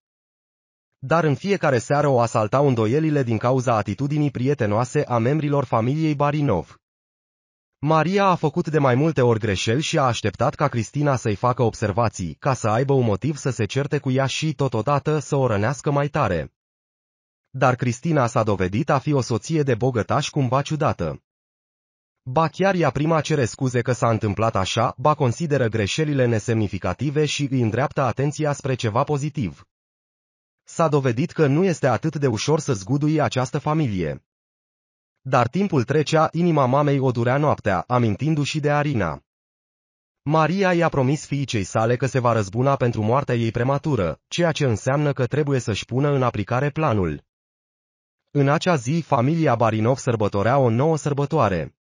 dar în fiecare seară o asaltau îndoielile din cauza atitudinii prietenoase a membrilor familiei Barinov. Maria a făcut de mai multe ori greșeli și a așteptat ca Cristina să-i facă observații, ca să aibă un motiv să se certe cu ea și, totodată, să o rănească mai tare. Dar Cristina s-a dovedit a fi o soție de bogătaș cumva ciudată. Ba chiar ea prima cere scuze că s-a întâmplat așa, ba consideră greșelile nesemnificative și îi îndreaptă atenția spre ceva pozitiv s-a dovedit că nu este atât de ușor să zgudui această familie. Dar timpul trecea, inima mamei o durea noaptea, amintindu-și de Arina. Maria i-a promis fiicei sale că se va răzbuna pentru moartea ei prematură, ceea ce înseamnă că trebuie să-și pună în aplicare planul. În acea zi, familia Barinov sărbătorea o nouă sărbătoare.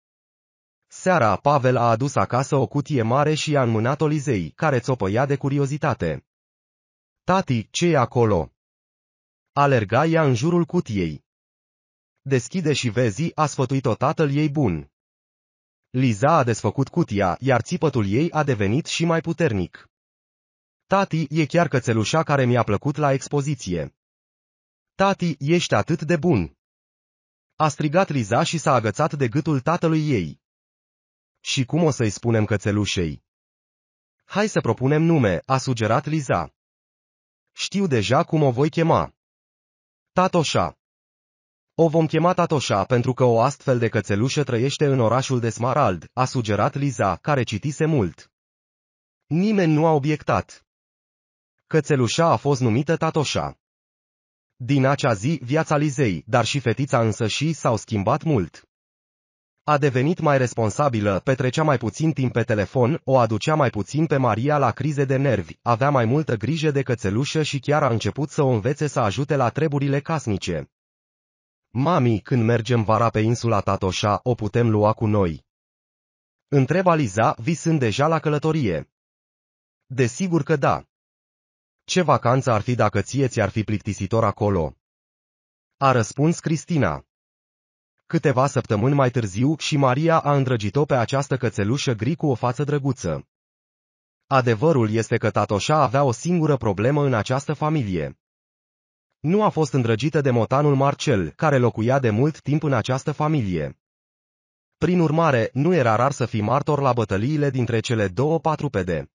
Seara, Pavel a adus acasă o cutie mare și i-a înmânat-o Lizei, care țopăia de curiozitate. Tati, ce e acolo? Alerga ea în jurul cutiei. Deschide și vezi, a sfătuit-o tatăl ei bun. Liza a desfăcut cutia, iar țipătul ei a devenit și mai puternic. Tati, e chiar cățelușa care mi-a plăcut la expoziție. Tati, ești atât de bun. A strigat Liza și s-a agățat de gâtul tatălui ei. Și cum o să-i spunem cățelușei? Hai să propunem nume, a sugerat Liza. Știu deja cum o voi chema. Tatoșa O vom chema Tatoșa pentru că o astfel de cățelușă trăiește în orașul de Smarald, a sugerat Liza, care citise mult. Nimeni nu a obiectat. Cățelușa a fost numită Tatoșa. Din acea zi, viața Lizei, dar și fetița însă și s-au schimbat mult. A devenit mai responsabilă, petrecea mai puțin timp pe telefon, o aducea mai puțin pe Maria la crize de nervi, avea mai multă grijă de cățelușă și chiar a început să o învețe să ajute la treburile casnice. Mami, când mergem vara pe insula Tatoșa, o putem lua cu noi. Întreba Liza, visând deja la călătorie. Desigur că da. Ce vacanță ar fi dacă ție ți-ar fi plictisitor acolo? A răspuns Cristina. Câteva săptămâni mai târziu și Maria a îndrăgit-o pe această cățelușă gri cu o față drăguță. Adevărul este că Tatoșa avea o singură problemă în această familie. Nu a fost îndrăgită de motanul Marcel, care locuia de mult timp în această familie. Prin urmare, nu era rar să fii martor la bătăliile dintre cele două patrupede.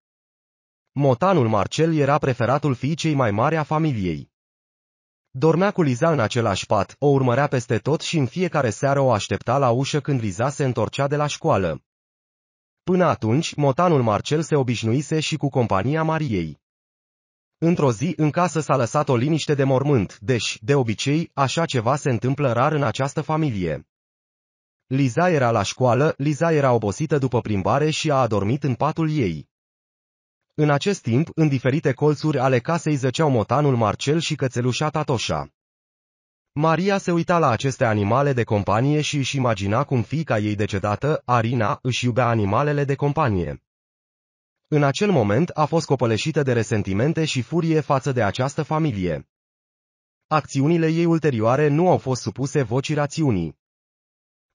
Motanul Marcel era preferatul fiicei mai mare a familiei. Dormea cu Liza în același pat, o urmărea peste tot și în fiecare seară o aștepta la ușă când Liza se întorcea de la școală. Până atunci, motanul Marcel se obișnuise și cu compania Mariei. Într-o zi în casă s-a lăsat o liniște de mormânt, deși, de obicei, așa ceva se întâmplă rar în această familie. Liza era la școală, Liza era obosită după plimbare și a adormit în patul ei. În acest timp, în diferite colțuri ale casei zăceau motanul Marcel și cățelușa Tatoșa. Maria se uita la aceste animale de companie și își imagina cum fica ei decedată, Arina, își iubea animalele de companie. În acel moment a fost copăleșită de resentimente și furie față de această familie. Acțiunile ei ulterioare nu au fost supuse vocii rațiunii.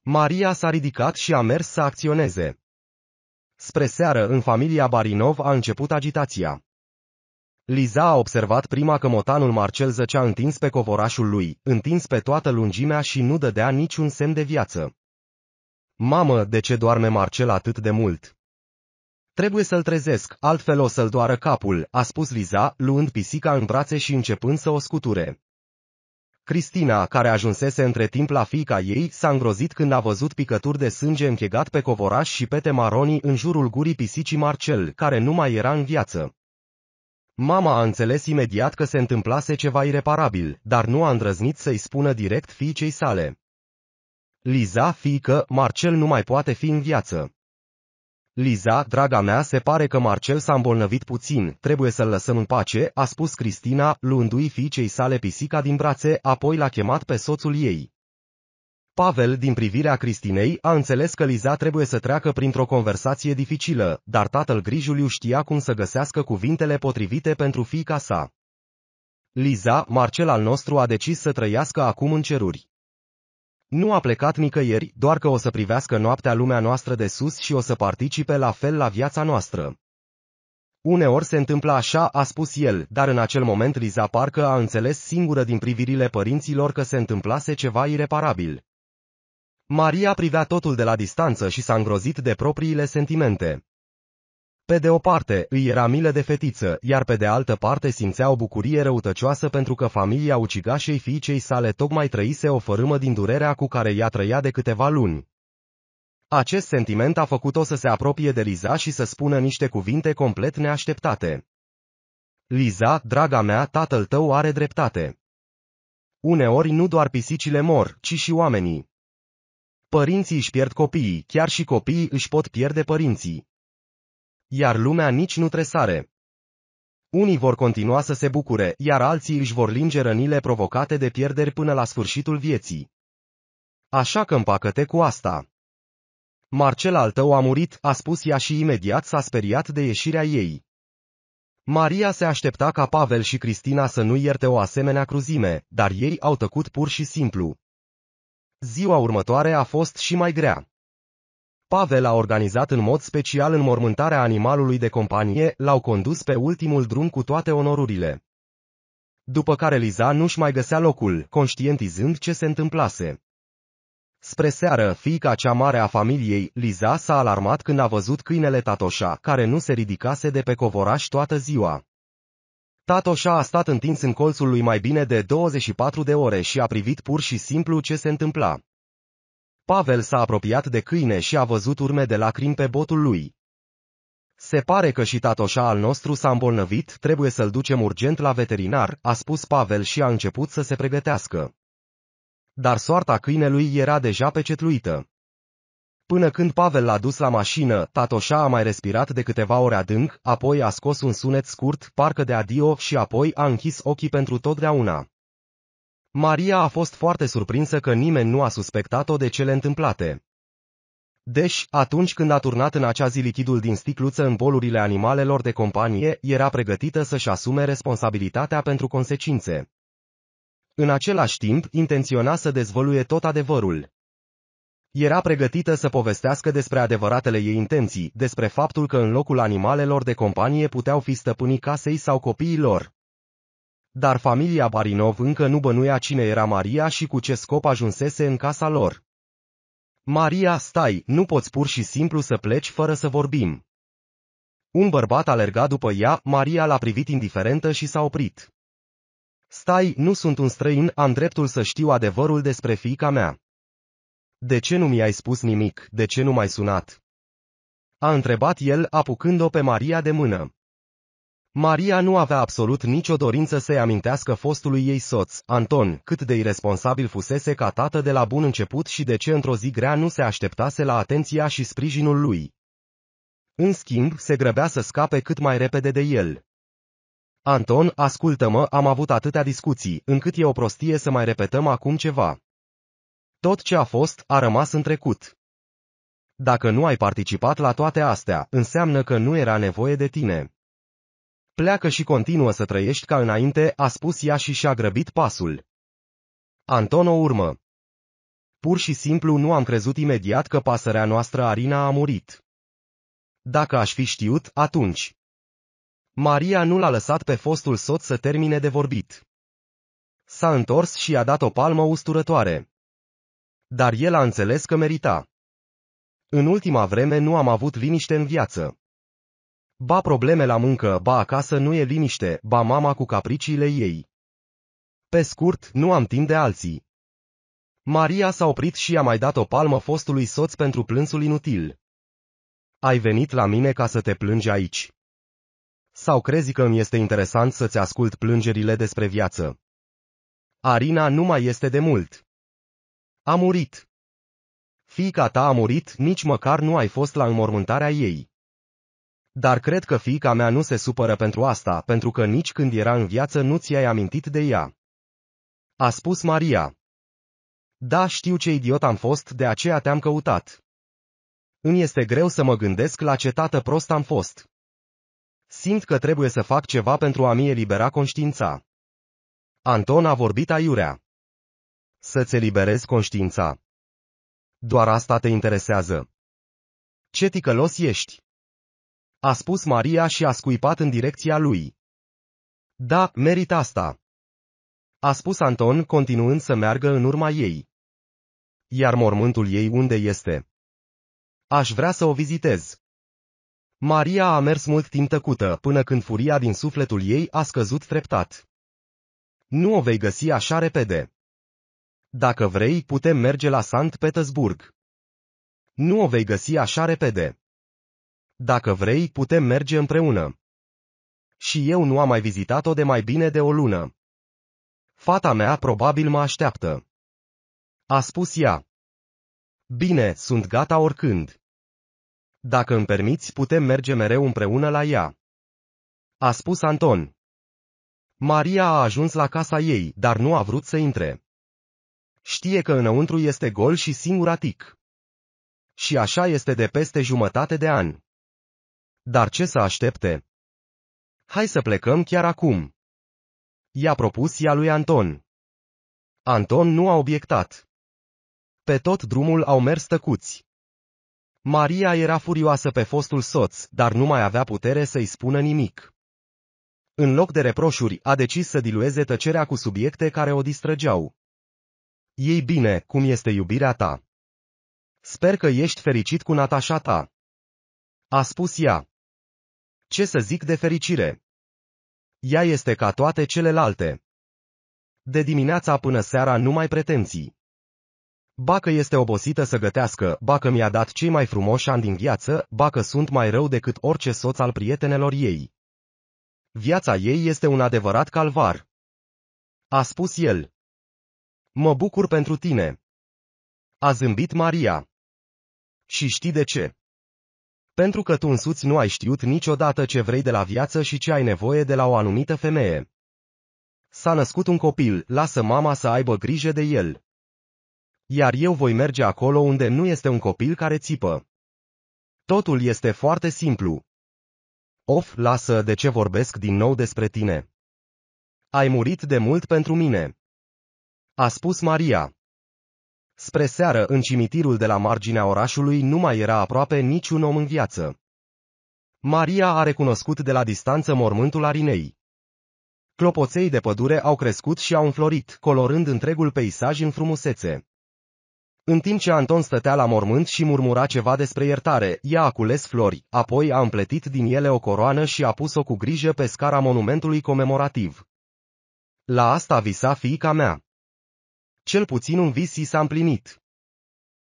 Maria s-a ridicat și a mers să acționeze. Spre seară, în familia Barinov a început agitația. Liza a observat prima că motanul Marcel zăcea întins pe covorașul lui, întins pe toată lungimea și nu dădea niciun semn de viață. Mamă, de ce doarme Marcel atât de mult? Trebuie să-l trezesc, altfel o să-l doară capul, a spus Liza, luând pisica în brațe și începând să o scuture. Cristina, care ajunsese între timp la fica ei, s-a îngrozit când a văzut picături de sânge închegat pe covoraș și pete maronii în jurul gurii pisicii Marcel, care nu mai era în viață. Mama a înțeles imediat că se întâmplase ceva ireparabil, dar nu a îndrăznit să-i spună direct fiicei sale. Liza, fiică, Marcel nu mai poate fi în viață. Liza, draga mea, se pare că Marcel s-a îmbolnăvit puțin, trebuie să-l lăsăm în pace, a spus Cristina, luându-i fiicei sale pisica din brațe, apoi l-a chemat pe soțul ei. Pavel, din privirea Cristinei, a înțeles că Liza trebuie să treacă printr-o conversație dificilă, dar tatăl Grijuliu știa cum să găsească cuvintele potrivite pentru fiica sa. Liza, Marcel al nostru a decis să trăiască acum în ceruri. Nu a plecat nicăieri, doar că o să privească noaptea lumea noastră de sus și o să participe la fel la viața noastră. Uneori se întâmplă așa, a spus el, dar în acel moment Liza parcă a înțeles singură din privirile părinților că se întâmplase ceva ireparabil. Maria privea totul de la distanță și s-a îngrozit de propriile sentimente. Pe de o parte, îi era milă de fetiță, iar pe de altă parte simțea o bucurie răutăcioasă pentru că familia ucigașei fiicei sale tocmai trăise o fărâmă din durerea cu care ea trăia de câteva luni. Acest sentiment a făcut-o să se apropie de Liza și să spună niște cuvinte complet neașteptate. Liza, draga mea, tatăl tău are dreptate. Uneori nu doar pisicile mor, ci și oamenii. Părinții își pierd copiii, chiar și copiii își pot pierde părinții iar lumea nici nu tresare. Unii vor continua să se bucure, iar alții își vor linge rănile provocate de pierderi până la sfârșitul vieții. Așa că împacă-te cu asta. Marcel al tău a murit, a spus ea și imediat s-a speriat de ieșirea ei. Maria se aștepta ca Pavel și Cristina să nu ierte o asemenea cruzime, dar ei au tăcut pur și simplu. Ziua următoare a fost și mai grea. Pavel a organizat în mod special înmormântarea animalului de companie, l-au condus pe ultimul drum cu toate onorurile. După care Liza nu-și mai găsea locul, conștientizând ce se întâmplase. Spre seară, fiica cea mare a familiei, Liza s-a alarmat când a văzut câinele Tatoșa, care nu se ridicase de pe covoraș toată ziua. Tatoșa a stat întins în colțul lui mai bine de 24 de ore și a privit pur și simplu ce se întâmpla. Pavel s-a apropiat de câine și a văzut urme de lacrimi pe botul lui. Se pare că și tatoșa al nostru s-a îmbolnăvit, trebuie să-l ducem urgent la veterinar, a spus Pavel și a început să se pregătească. Dar soarta câinelui era deja pecetluită. Până când Pavel l-a dus la mașină, Tatoșa a mai respirat de câteva ore adânc, apoi a scos un sunet scurt, parcă de adio, și apoi a închis ochii pentru totdeauna. Maria a fost foarte surprinsă că nimeni nu a suspectat-o de cele întâmplate. Deci, atunci când a turnat în acea zi lichidul din sticluță în bolurile animalelor de companie, era pregătită să-și asume responsabilitatea pentru consecințe. În același timp, intenționa să dezvăluie tot adevărul. Era pregătită să povestească despre adevăratele ei intenții, despre faptul că în locul animalelor de companie puteau fi stăpânii casei sau copiii lor. Dar familia Barinov încă nu bănuia cine era Maria și cu ce scop ajunsese în casa lor. Maria, stai, nu poți pur și simplu să pleci fără să vorbim. Un bărbat alerga după ea, Maria l-a privit indiferentă și s-a oprit. Stai, nu sunt un străin, am dreptul să știu adevărul despre fiica mea. De ce nu mi-ai spus nimic, de ce nu m-ai sunat? A întrebat el, apucând-o pe Maria de mână. Maria nu avea absolut nicio dorință să-i amintească fostului ei soț, Anton, cât de irresponsabil fusese ca tată de la bun început și de ce într-o zi grea nu se așteptase la atenția și sprijinul lui. În schimb, se grăbea să scape cât mai repede de el. Anton, ascultă-mă, am avut atâtea discuții, încât e o prostie să mai repetăm acum ceva. Tot ce a fost, a rămas în trecut. Dacă nu ai participat la toate astea, înseamnă că nu era nevoie de tine. Pleacă și continuă să trăiești ca înainte, a spus ea și și-a grăbit pasul. Anton o urmă. Pur și simplu nu am crezut imediat că pasărea noastră Arina a murit. Dacă aș fi știut, atunci. Maria nu l-a lăsat pe fostul soț să termine de vorbit. S-a întors și a dat o palmă usturătoare. Dar el a înțeles că merita. În ultima vreme nu am avut liniște în viață. Ba probleme la muncă, ba acasă nu e liniște, ba mama cu capriciile ei. Pe scurt, nu am timp de alții. Maria s-a oprit și a mai dat o palmă fostului soț pentru plânsul inutil. Ai venit la mine ca să te plângi aici. Sau crezi că îmi este interesant să-ți ascult plângerile despre viață? Arina nu mai este de mult. A murit. Fica ta a murit, nici măcar nu ai fost la înmormântarea ei. Dar cred că fiica mea nu se supără pentru asta, pentru că nici când era în viață nu ți-ai amintit de ea. A spus Maria. Da, știu ce idiot am fost, de aceea te-am căutat. Îmi este greu să mă gândesc la ce tată prost am fost. Simt că trebuie să fac ceva pentru a-mi elibera conștiința. Anton a vorbit aiurea. Să-ți eliberezi conștiința. Doar asta te interesează. Ce ticălos ești! a spus Maria și a scuipat în direcția lui. Da, merit asta. A spus Anton, continuând să meargă în urma ei. Iar mormântul ei unde este? Aș vrea să o vizitez. Maria a mers mult timp tăcută, până când furia din sufletul ei a scăzut treptat. Nu o vei găsi așa repede. Dacă vrei, putem merge la Sankt Petersburg. Nu o vei găsi așa repede. Dacă vrei, putem merge împreună. Și eu nu am mai vizitat-o de mai bine de o lună. Fata mea probabil mă așteaptă. A spus ea. Bine, sunt gata oricând. Dacă îmi permiți, putem merge mereu împreună la ea. A spus Anton. Maria a ajuns la casa ei, dar nu a vrut să intre. Știe că înăuntru este gol și singuratic. Și așa este de peste jumătate de an. Dar ce să aștepte? Hai să plecăm chiar acum. I-a propus ea lui Anton. Anton nu a obiectat. Pe tot drumul au mers tăcuți. Maria era furioasă pe fostul soț, dar nu mai avea putere să-i spună nimic. În loc de reproșuri, a decis să dilueze tăcerea cu subiecte care o distrăgeau. Ei bine, cum este iubirea ta? Sper că ești fericit cu natașa ta. A spus ea. Ce să zic de fericire? Ea este ca toate celelalte. De dimineața până seara nu mai pretenții. Bacă este obosită să gătească, bacă mi-a dat cei mai frumoși ani din viață, bacă sunt mai rău decât orice soț al prietenelor ei. Viața ei este un adevărat calvar. A spus el. Mă bucur pentru tine. A zâmbit Maria. Și știi de ce? Pentru că tu însuți nu ai știut niciodată ce vrei de la viață și ce ai nevoie de la o anumită femeie. S-a născut un copil, lasă mama să aibă grijă de el. Iar eu voi merge acolo unde nu este un copil care țipă. Totul este foarte simplu. Of, lasă de ce vorbesc din nou despre tine. Ai murit de mult pentru mine. A spus Maria. Spre seară, în cimitirul de la marginea orașului nu mai era aproape niciun om în viață. Maria a recunoscut de la distanță mormântul Arinei. Clopoței de pădure au crescut și au înflorit, colorând întregul peisaj în frumusețe. În timp ce Anton stătea la mormânt și murmura ceva despre iertare, ea a cules flori, apoi a împletit din ele o coroană și a pus-o cu grijă pe scara monumentului comemorativ. La asta visa fiica mea. Cel puțin un vis i s-a împlinit.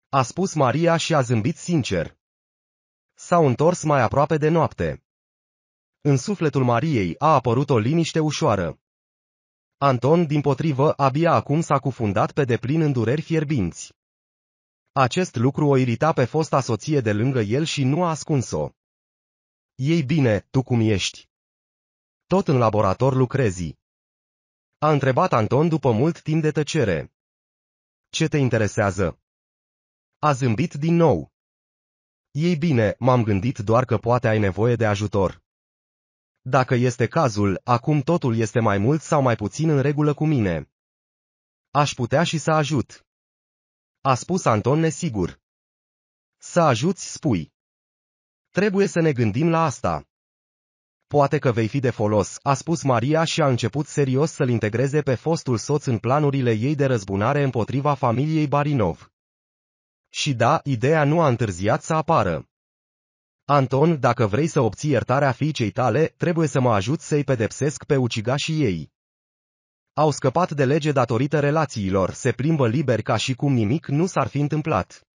A spus Maria și a zâmbit sincer. S-au întors mai aproape de noapte. În sufletul Mariei a apărut o liniște ușoară. Anton, din potrivă, abia acum s-a cufundat pe deplin în dureri fierbinți. Acest lucru o irita pe fosta soție de lângă el și nu a ascuns-o. Ei bine, tu cum ești? Tot în laborator lucrezi. A întrebat Anton după mult timp de tăcere ce te interesează? A zâmbit din nou. Ei bine, m-am gândit doar că poate ai nevoie de ajutor. Dacă este cazul, acum totul este mai mult sau mai puțin în regulă cu mine. Aș putea și să ajut. A spus Anton nesigur. Să ajuți, spui. Trebuie să ne gândim la asta. Poate că vei fi de folos, a spus Maria și a început serios să-l integreze pe fostul soț în planurile ei de răzbunare împotriva familiei Barinov. Și da, ideea nu a întârziat să apară. Anton, dacă vrei să obții iertarea fiicei tale, trebuie să mă ajut să-i pedepsesc pe ucigașii ei. Au scăpat de lege datorită relațiilor, se plimbă liber ca și cum nimic nu s-ar fi întâmplat.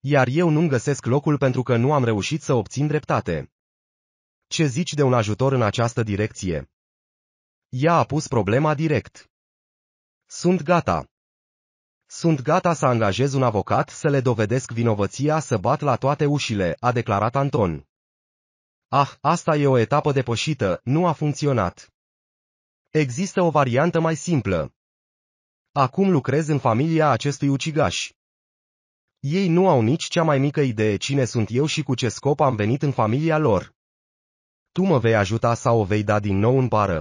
Iar eu nu-mi găsesc locul pentru că nu am reușit să obțin dreptate. Ce zici de un ajutor în această direcție? Ea a pus problema direct. Sunt gata. Sunt gata să angajez un avocat să le dovedesc vinovăția să bat la toate ușile, a declarat Anton. Ah, asta e o etapă depășită, nu a funcționat. Există o variantă mai simplă. Acum lucrez în familia acestui ucigaș. Ei nu au nici cea mai mică idee cine sunt eu și cu ce scop am venit în familia lor tu mă vei ajuta sau o vei da din nou în pară?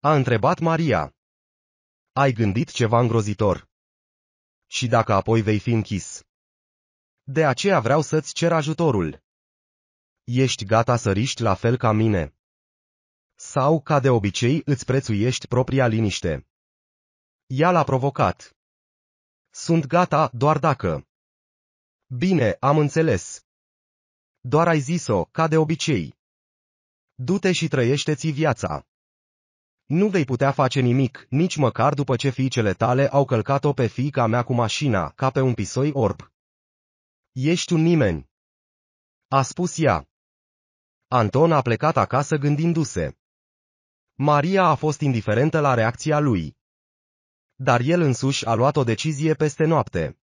A întrebat Maria. Ai gândit ceva îngrozitor. Și dacă apoi vei fi închis. De aceea vreau să-ți cer ajutorul. Ești gata să riști la fel ca mine. Sau, ca de obicei, îți prețuiești propria liniște. Ea l-a provocat. Sunt gata doar dacă. Bine, am înțeles. Doar ai zis-o, ca de obicei. Du-te și trăiește-ți viața. Nu vei putea face nimic, nici măcar după ce fiicele tale au călcat-o pe fiica mea cu mașina, ca pe un pisoi orb. Ești un nimeni. A spus ea. Anton a plecat acasă gândindu-se. Maria a fost indiferentă la reacția lui. Dar el însuși a luat o decizie peste noapte.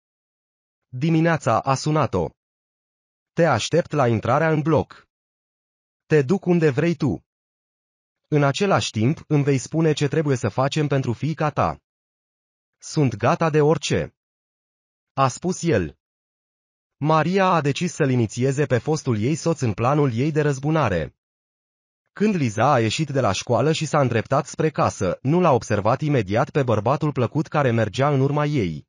Dimineața a sunat-o. Te aștept la intrarea în bloc. Te duc unde vrei tu. În același timp, îmi vei spune ce trebuie să facem pentru fiica ta. Sunt gata de orice. A spus el. Maria a decis să-l inițieze pe fostul ei soț în planul ei de răzbunare. Când Liza a ieșit de la școală și s-a îndreptat spre casă, nu l-a observat imediat pe bărbatul plăcut care mergea în urma ei.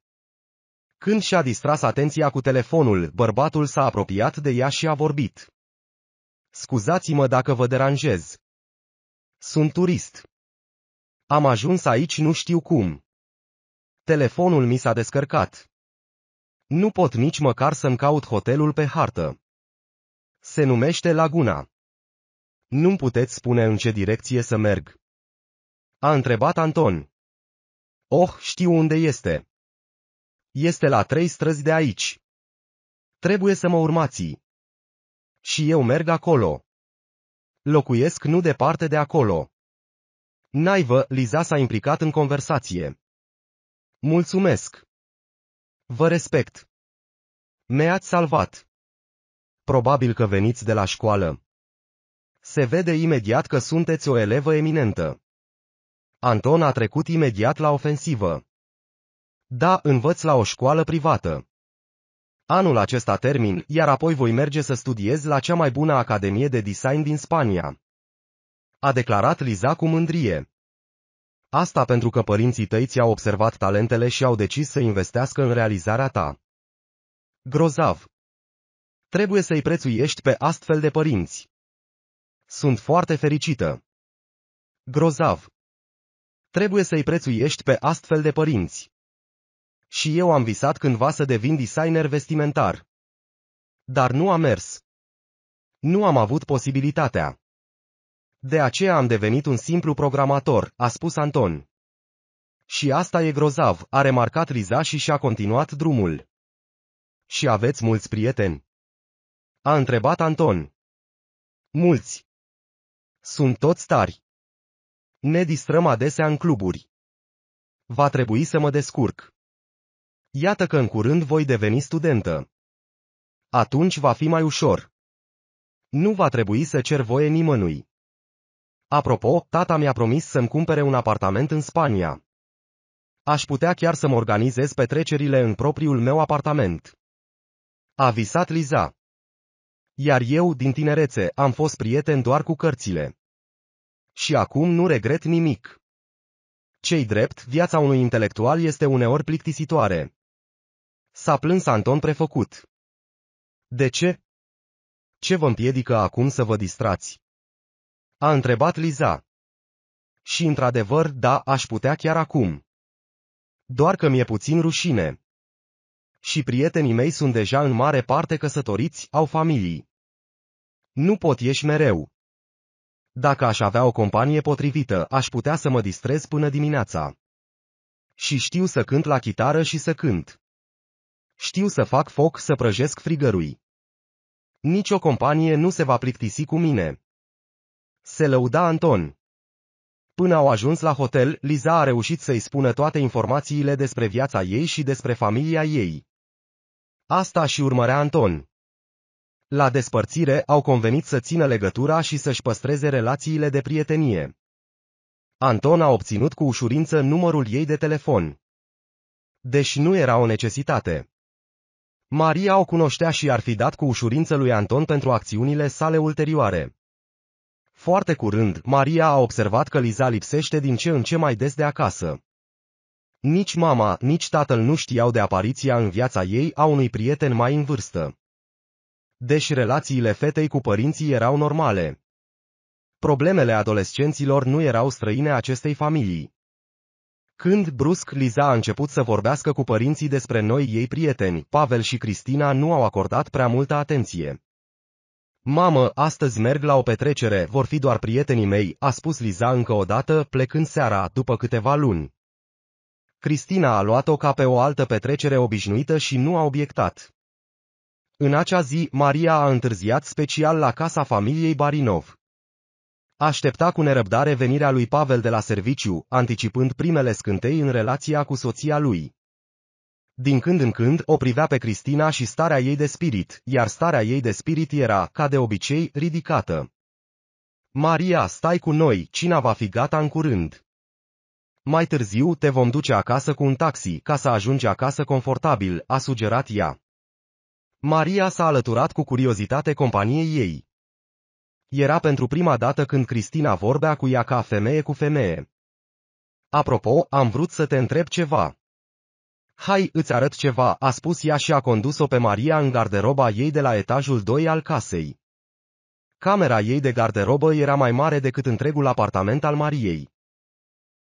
Când și-a distras atenția cu telefonul, bărbatul s-a apropiat de ea și a vorbit. Scuzați-mă dacă vă deranjez. Sunt turist. Am ajuns aici nu știu cum. Telefonul mi s-a descărcat. Nu pot nici măcar să-mi caut hotelul pe hartă. Se numește Laguna. nu puteți spune în ce direcție să merg. A întrebat Anton. Oh, știu unde este. Este la trei străzi de aici. Trebuie să mă urmați. Și eu merg acolo. Locuiesc nu departe de acolo. Naivă, Liza s-a implicat în conversație. Mulțumesc. Vă respect. mi ați salvat. Probabil că veniți de la școală. Se vede imediat că sunteți o elevă eminentă. Anton a trecut imediat la ofensivă. Da, învăț la o școală privată. Anul acesta termin, iar apoi voi merge să studiez la cea mai bună academie de design din Spania. A declarat Liza cu mândrie. Asta pentru că părinții tăi ți-au observat talentele și au decis să investească în realizarea ta. Grozav. Trebuie să-i prețuiești pe astfel de părinți. Sunt foarte fericită. Grozav. Trebuie să-i prețuiești pe astfel de părinți. Și eu am visat cândva să devin designer vestimentar. Dar nu a mers. Nu am avut posibilitatea. De aceea am devenit un simplu programator, a spus Anton. Și asta e grozav, a remarcat Liza și și-a continuat drumul. Și aveți mulți prieteni? A întrebat Anton. Mulți. Sunt toți tari. Ne distrăm adesea în cluburi. Va trebui să mă descurc. Iată că în curând voi deveni studentă. Atunci va fi mai ușor. Nu va trebui să cer voie nimănui. Apropo, tata mi-a promis să-mi cumpere un apartament în Spania. Aș putea chiar să-mi organizez petrecerile în propriul meu apartament. A visat Liza. Iar eu, din tinerețe, am fost prieten doar cu cărțile. Și acum nu regret nimic. Cei drept, viața unui intelectual este uneori plictisitoare. S-a plâns Anton prefăcut. De ce? Ce vă împiedică acum să vă distrați? A întrebat Liza. Și într-adevăr, da, aș putea chiar acum. Doar că mi-e puțin rușine. Și prietenii mei sunt deja în mare parte căsătoriți, au familii. Nu pot ieși mereu. Dacă aș avea o companie potrivită, aș putea să mă distrez până dimineața. Și știu să cânt la chitară și să cânt. Știu să fac foc să prăjesc frigărui. Nici o companie nu se va plictisi cu mine. Se lăuda Anton. Până au ajuns la hotel, Liza a reușit să-i spună toate informațiile despre viața ei și despre familia ei. Asta și urmărea Anton. La despărțire au convenit să țină legătura și să-și păstreze relațiile de prietenie. Anton a obținut cu ușurință numărul ei de telefon. Deși nu era o necesitate. Maria o cunoștea și ar fi dat cu ușurință lui Anton pentru acțiunile sale ulterioare. Foarte curând, Maria a observat că Liza lipsește din ce în ce mai des de acasă. Nici mama, nici tatăl nu știau de apariția în viața ei a unui prieten mai în vârstă. Deși relațiile fetei cu părinții erau normale. Problemele adolescenților nu erau străine acestei familii. Când brusc Liza a început să vorbească cu părinții despre noi ei prieteni, Pavel și Cristina nu au acordat prea multă atenție. Mamă, astăzi merg la o petrecere, vor fi doar prietenii mei, a spus Liza încă o dată, plecând seara, după câteva luni. Cristina a luat-o ca pe o altă petrecere obișnuită și nu a obiectat. În acea zi, Maria a întârziat special la casa familiei Barinov. Aștepta cu nerăbdare venirea lui Pavel de la serviciu, anticipând primele scântei în relația cu soția lui. Din când în când o privea pe Cristina și starea ei de spirit, iar starea ei de spirit era, ca de obicei, ridicată. Maria, stai cu noi, cina va fi gata în curând. Mai târziu te vom duce acasă cu un taxi, ca să ajungi acasă confortabil, a sugerat ea. Maria s-a alăturat cu curiozitate companiei ei. Era pentru prima dată când Cristina vorbea cu ea ca femeie cu femeie. Apropo, am vrut să te întreb ceva. Hai, îți arăt ceva, a spus ea și a condus-o pe Maria în garderoba ei de la etajul 2 al casei. Camera ei de garderobă era mai mare decât întregul apartament al Mariei.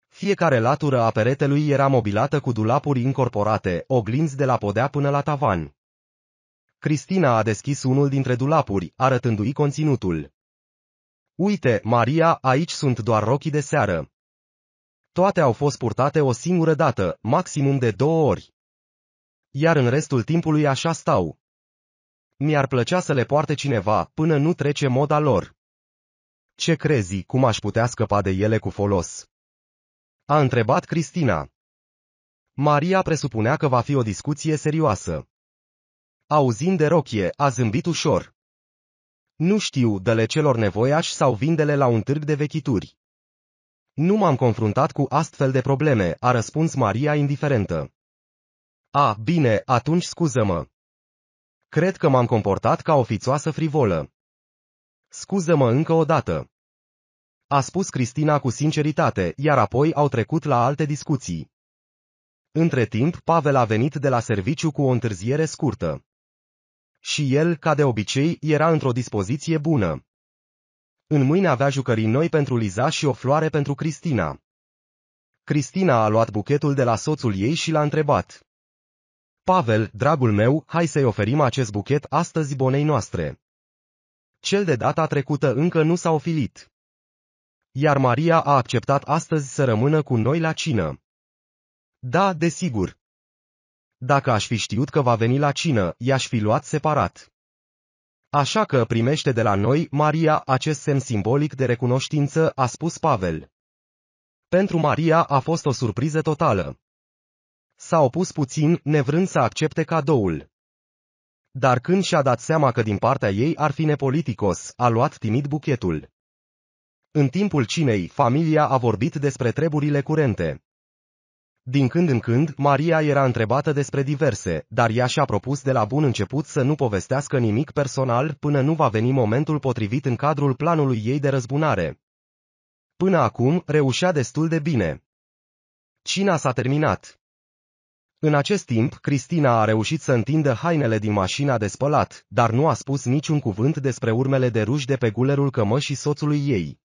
Fiecare latură a peretelui era mobilată cu dulapuri incorporate, oglinzi de la podea până la tavan. Cristina a deschis unul dintre dulapuri, arătându-i conținutul. Uite, Maria, aici sunt doar rochii de seară. Toate au fost purtate o singură dată, maximum de două ori. Iar în restul timpului așa stau. Mi-ar plăcea să le poarte cineva, până nu trece moda lor. Ce crezi, cum aș putea scăpa de ele cu folos? A întrebat Cristina. Maria presupunea că va fi o discuție serioasă. Auzind de rochie, a zâmbit ușor. Nu știu, dă-le celor nevoiași sau vindele la un târg de vechituri. Nu m-am confruntat cu astfel de probleme, a răspuns Maria indiferentă. A, bine, atunci scuză-mă. Cred că m-am comportat ca o fițoasă frivolă. Scuză-mă încă o dată. A spus Cristina cu sinceritate, iar apoi au trecut la alte discuții. Între timp, Pavel a venit de la serviciu cu o întârziere scurtă. Și el, ca de obicei, era într-o dispoziție bună. În mâine avea jucării noi pentru Liza și o floare pentru Cristina. Cristina a luat buchetul de la soțul ei și l-a întrebat. Pavel, dragul meu, hai să-i oferim acest buchet astăzi bonei noastre. Cel de data trecută încă nu s-a ofilit. Iar Maria a acceptat astăzi să rămână cu noi la cină. Da, desigur. Dacă aș fi știut că va veni la cină, i-aș fi luat separat. Așa că primește de la noi, Maria, acest semn simbolic de recunoștință, a spus Pavel. Pentru Maria a fost o surpriză totală. S-a opus puțin, nevrând să accepte cadoul. Dar când și-a dat seama că din partea ei ar fi nepoliticos, a luat timid buchetul. În timpul cinei, familia a vorbit despre treburile curente. Din când în când, Maria era întrebată despre diverse, dar ea și-a propus de la bun început să nu povestească nimic personal până nu va veni momentul potrivit în cadrul planului ei de răzbunare. Până acum, reușea destul de bine. Cina s-a terminat. În acest timp, Cristina a reușit să întindă hainele din mașina de spălat, dar nu a spus niciun cuvânt despre urmele de ruși de pe gulerul cămășii soțului ei.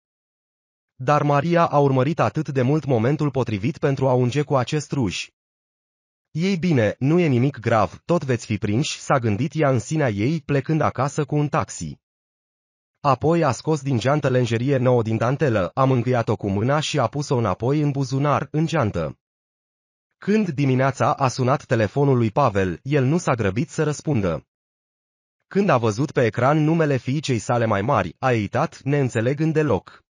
Dar Maria a urmărit atât de mult momentul potrivit pentru a unge cu acest ruj. Ei bine, nu e nimic grav, tot veți fi prinși, s-a gândit ea în sinea ei, plecând acasă cu un taxi. Apoi a scos din geantă lenjerie nouă din dantelă, a mângâiat-o cu mâna și a pus-o înapoi în buzunar, în geantă. Când dimineața a sunat telefonul lui Pavel, el nu s-a grăbit să răspundă. Când a văzut pe ecran numele fiicei sale mai mari, a eitat, neînțelegând deloc.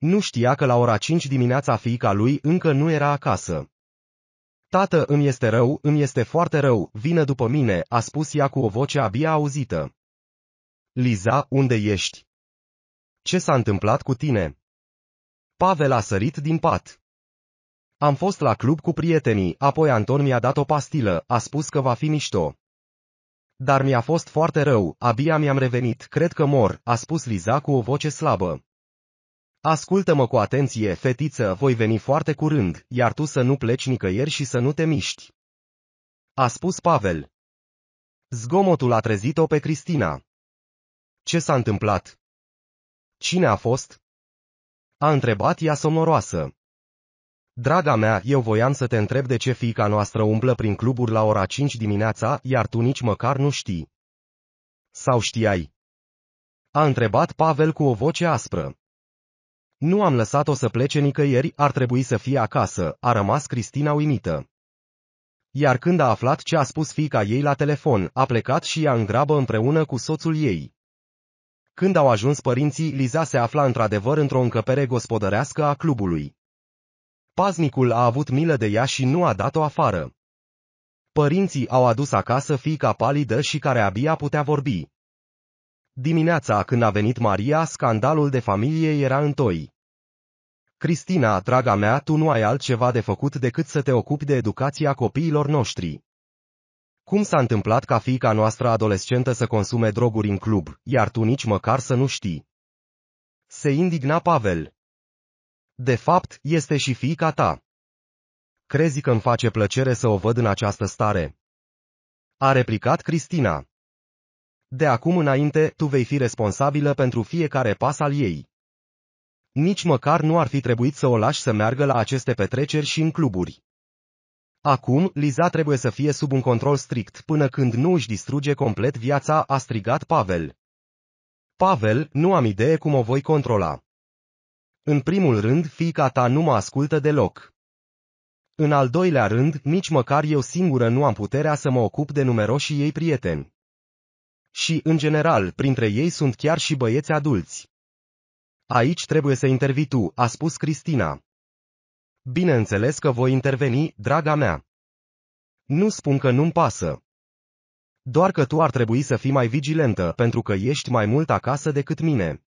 Nu știa că la ora 5 dimineața fiica lui încă nu era acasă. Tată, îmi este rău, îmi este foarte rău, vină după mine, a spus ea cu o voce abia auzită. Liza, unde ești? Ce s-a întâmplat cu tine? Pavel a sărit din pat. Am fost la club cu prietenii, apoi Anton mi-a dat o pastilă, a spus că va fi mișto. Dar mi-a fost foarte rău, abia mi-am revenit, cred că mor, a spus Liza cu o voce slabă. Ascultă-mă cu atenție, fetiță, voi veni foarte curând, iar tu să nu pleci nicăieri și să nu te miști. A spus Pavel. Zgomotul a trezit-o pe Cristina. Ce s-a întâmplat? Cine a fost? A întrebat ea somnoroasă. Draga mea, eu voiam să te întreb de ce fiica noastră umblă prin cluburi la ora 5 dimineața, iar tu nici măcar nu știi. Sau știai? A întrebat Pavel cu o voce aspră. Nu am lăsat-o să plece nicăieri, ar trebui să fie acasă, a rămas Cristina uimită. Iar când a aflat ce a spus fiica ei la telefon, a plecat și ea în grabă împreună cu soțul ei. Când au ajuns părinții, Liza se afla într-adevăr într-o încăpere gospodărească a clubului. Paznicul a avut milă de ea și nu a dat-o afară. Părinții au adus acasă fiica palidă și care abia putea vorbi. Dimineața când a venit Maria, scandalul de familie era întoi. Cristina, draga mea, tu nu ai altceva de făcut decât să te ocupi de educația copiilor noștri. Cum s-a întâmplat ca fiica noastră adolescentă să consume droguri în club, iar tu nici măcar să nu știi? Se indigna Pavel. De fapt, este și fiica ta. Crezi că îmi face plăcere să o văd în această stare? A replicat Cristina. De acum înainte, tu vei fi responsabilă pentru fiecare pas al ei. Nici măcar nu ar fi trebuit să o lași să meargă la aceste petreceri și în cluburi. Acum, Liza trebuie să fie sub un control strict până când nu își distruge complet viața, a strigat Pavel. Pavel, nu am idee cum o voi controla. În primul rând, fiica ta nu mă ascultă deloc. În al doilea rând, nici măcar eu singură nu am puterea să mă ocup de numeroșii ei prieteni. Și, în general, printre ei sunt chiar și băieți adulți. Aici trebuie să intervii tu, a spus Cristina. Bineînțeles că voi interveni, draga mea. Nu spun că nu-mi pasă. Doar că tu ar trebui să fii mai vigilentă, pentru că ești mai mult acasă decât mine.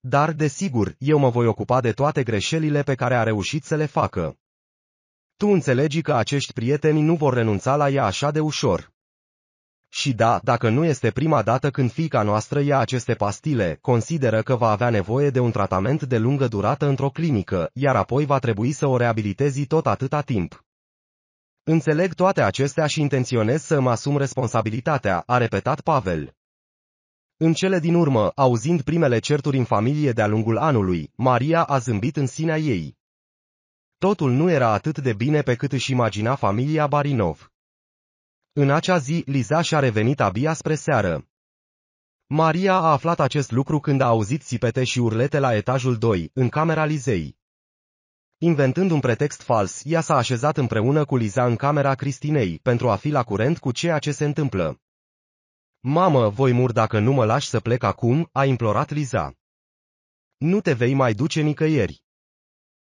Dar, desigur, eu mă voi ocupa de toate greșelile pe care a reușit să le facă. Tu înțelegi că acești prieteni nu vor renunța la ea așa de ușor. Și da, dacă nu este prima dată când fica noastră ia aceste pastile, consideră că va avea nevoie de un tratament de lungă durată într-o clinică, iar apoi va trebui să o reabilitezi tot atâta timp. Înțeleg toate acestea și intenționez să îmi asum responsabilitatea, a repetat Pavel. În cele din urmă, auzind primele certuri în familie de-a lungul anului, Maria a zâmbit în sinea ei. Totul nu era atât de bine pe cât își imagina familia Barinov. În acea zi, Liza și-a revenit abia spre seară. Maria a aflat acest lucru când a auzit țipete și urlete la etajul 2, în camera Lizei. Inventând un pretext fals, ea s-a așezat împreună cu Liza în camera Cristinei, pentru a fi la curent cu ceea ce se întâmplă. Mamă, voi mur dacă nu mă lași să plec acum, a implorat Liza. Nu te vei mai duce nicăieri.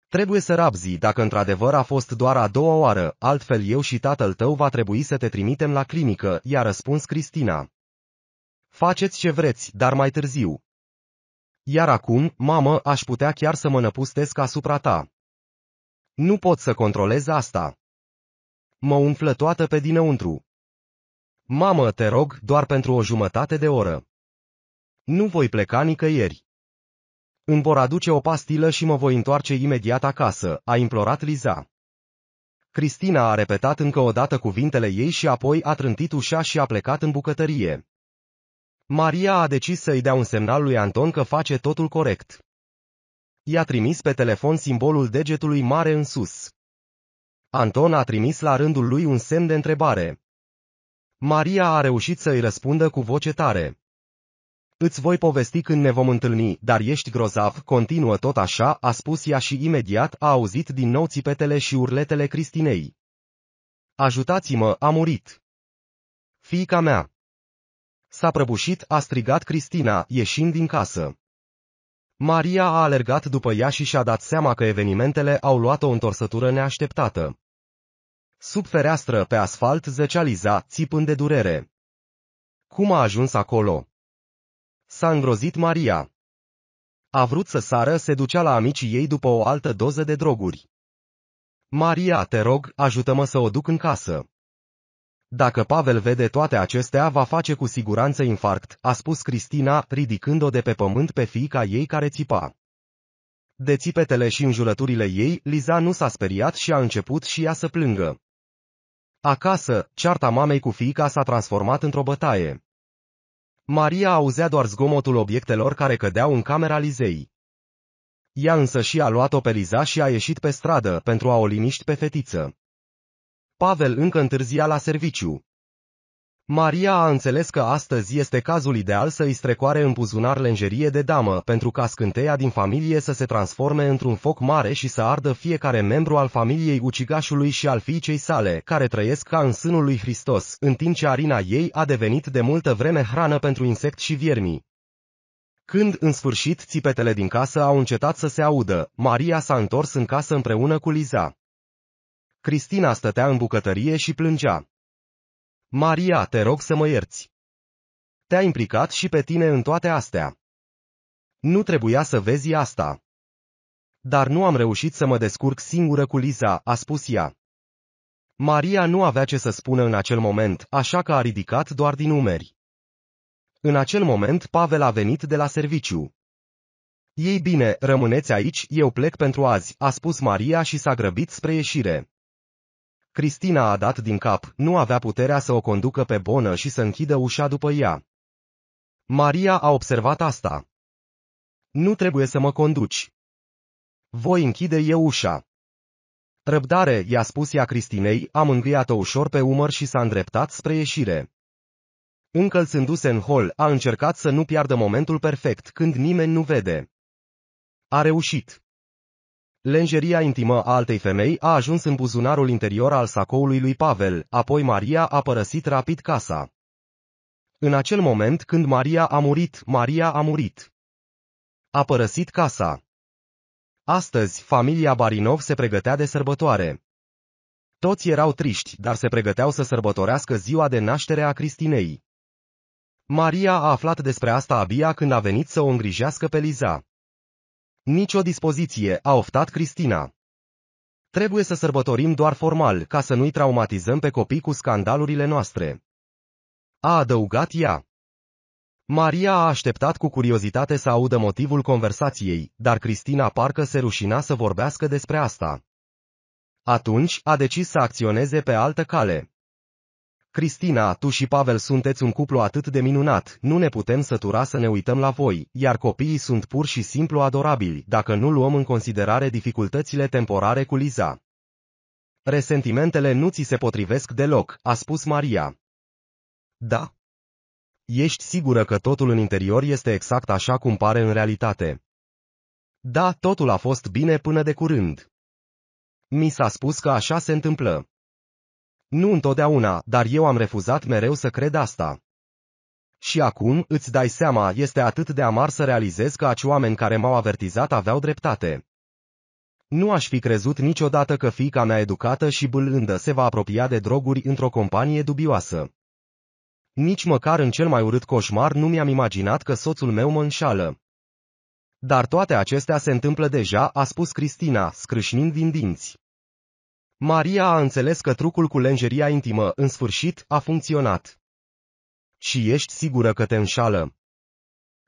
Trebuie să rabzi dacă într-adevăr a fost doar a doua oară, altfel eu și tatăl tău va trebui să te trimitem la clinică, i-a răspuns Cristina. Faceți ce vreți, dar mai târziu. Iar acum, mamă, aș putea chiar să mă năpustesc asupra ta. Nu pot să controlez asta. Mă umflă toată pe dinăuntru. Mamă, te rog, doar pentru o jumătate de oră. Nu voi pleca nicăieri. Îmi vor aduce o pastilă și mă voi întoarce imediat acasă, a implorat Liza. Cristina a repetat încă o dată cuvintele ei și apoi a trântit ușa și a plecat în bucătărie. Maria a decis să-i dea un semnal lui Anton că face totul corect. I-a trimis pe telefon simbolul degetului mare în sus. Anton a trimis la rândul lui un semn de întrebare. Maria a reușit să i răspundă cu voce tare. Îți voi povesti când ne vom întâlni, dar ești grozav, continuă tot așa, a spus ea și imediat a auzit din nou țipetele și urletele Cristinei. Ajutați-mă, a murit! Fiica mea! S-a prăbușit, a strigat Cristina, ieșind din casă. Maria a alergat după ea și și-a dat seama că evenimentele au luat o întorsătură neașteptată. Sub fereastră, pe asfalt, zăcea Liza, țipând de durere. Cum a ajuns acolo? s-a îngrozit Maria. A vrut să sară, se ducea la amicii ei după o altă doză de droguri. Maria, te rog, ajută-mă să o duc în casă. Dacă Pavel vede toate acestea, va face cu siguranță infarct, a spus Cristina, ridicând-o de pe pământ pe fiica ei care țipa. De țipetele și înjurăturile ei, Liza nu s-a speriat și a început și ea să plângă. Acasă, cearta mamei cu fiica s-a transformat într-o bătaie. Maria auzea doar zgomotul obiectelor care cădeau în camera Lizei. Ea însă și a luat-o pe Liza și a ieșit pe stradă pentru a o liniști pe fetiță. Pavel încă întârzia la serviciu. Maria a înțeles că astăzi este cazul ideal să i strecoare în buzunar lenjerie de damă, pentru ca scânteia din familie să se transforme într-un foc mare și să ardă fiecare membru al familiei ucigașului și al fiicei sale, care trăiesc ca în sânul lui Hristos, în timp ce arina ei a devenit de multă vreme hrană pentru insect și viermi. Când, în sfârșit, țipetele din casă au încetat să se audă, Maria s-a întors în casă împreună cu Liza. Cristina stătea în bucătărie și plângea. Maria, te rog să mă ierți. Te-a implicat și pe tine în toate astea. Nu trebuia să vezi asta. Dar nu am reușit să mă descurc singură cu Liza, a spus ea. Maria nu avea ce să spună în acel moment, așa că a ridicat doar din umeri. În acel moment Pavel a venit de la serviciu. Ei bine, rămâneți aici, eu plec pentru azi, a spus Maria și s-a grăbit spre ieșire. Cristina a dat din cap, nu avea puterea să o conducă pe bonă și să închidă ușa după ea. Maria a observat asta. Nu trebuie să mă conduci. Voi închide eu ușa. Răbdare, i-a spus ea Cristinei, a mângâiat-o ușor pe umăr și s-a îndreptat spre ieșire. Încălțându-se în hol, a încercat să nu piardă momentul perfect, când nimeni nu vede. A reușit. Lenjeria intimă a altei femei a ajuns în buzunarul interior al sacoului lui Pavel, apoi Maria a părăsit rapid casa. În acel moment când Maria a murit, Maria a murit. A părăsit casa. Astăzi, familia Barinov se pregătea de sărbătoare. Toți erau triști, dar se pregăteau să sărbătorească ziua de naștere a Cristinei. Maria a aflat despre asta abia când a venit să o îngrijească pe Liza. Nicio dispoziție, a oftat Cristina. Trebuie să sărbătorim doar formal, ca să nu-i traumatizăm pe copii cu scandalurile noastre. A adăugat ea. Maria a așteptat cu curiozitate să audă motivul conversației, dar Cristina parcă se rușina să vorbească despre asta. Atunci a decis să acționeze pe altă cale. Cristina, tu și Pavel sunteți un cuplu atât de minunat, nu ne putem sătura să ne uităm la voi, iar copiii sunt pur și simplu adorabili, dacă nu luăm în considerare dificultățile temporare cu Liza. Resentimentele nu ți se potrivesc deloc, a spus Maria. Da. Ești sigură că totul în interior este exact așa cum pare în realitate. Da, totul a fost bine până de curând. Mi s-a spus că așa se întâmplă. Nu întotdeauna, dar eu am refuzat mereu să cred asta. Și acum, îți dai seama, este atât de amar să realizez că acei oameni care m-au avertizat aveau dreptate. Nu aș fi crezut niciodată că fica mea educată și bâlândă se va apropia de droguri într-o companie dubioasă. Nici măcar în cel mai urât coșmar nu mi-am imaginat că soțul meu mă înșală. Dar toate acestea se întâmplă deja, a spus Cristina, scrâșnind din dinți. Maria a înțeles că trucul cu lenjeria intimă, în sfârșit, a funcționat. Și ești sigură că te înșală?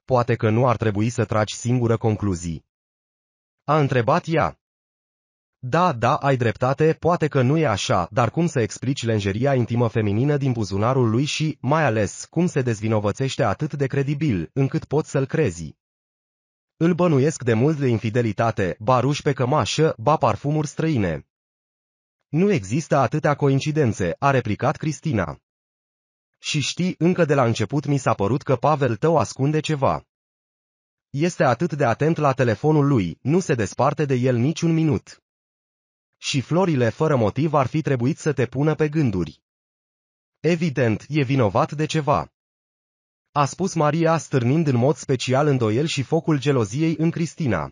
Poate că nu ar trebui să tragi singură concluzii. A întrebat ea. Da, da, ai dreptate, poate că nu e așa, dar cum să explici lenjeria intimă feminină din buzunarul lui și, mai ales, cum se dezvinovățește atât de credibil, încât poți să-l crezi? Îl bănuiesc de mult de infidelitate, baruși pe cămașă, ba parfumuri străine. Nu există atâtea coincidențe, a replicat Cristina. Și știi, încă de la început mi s-a părut că Pavel tău ascunde ceva. Este atât de atent la telefonul lui, nu se desparte de el niciun minut. Și florile fără motiv ar fi trebuit să te pună pe gânduri. Evident, e vinovat de ceva. A spus Maria stârnind în mod special îndoiel și focul geloziei în Cristina.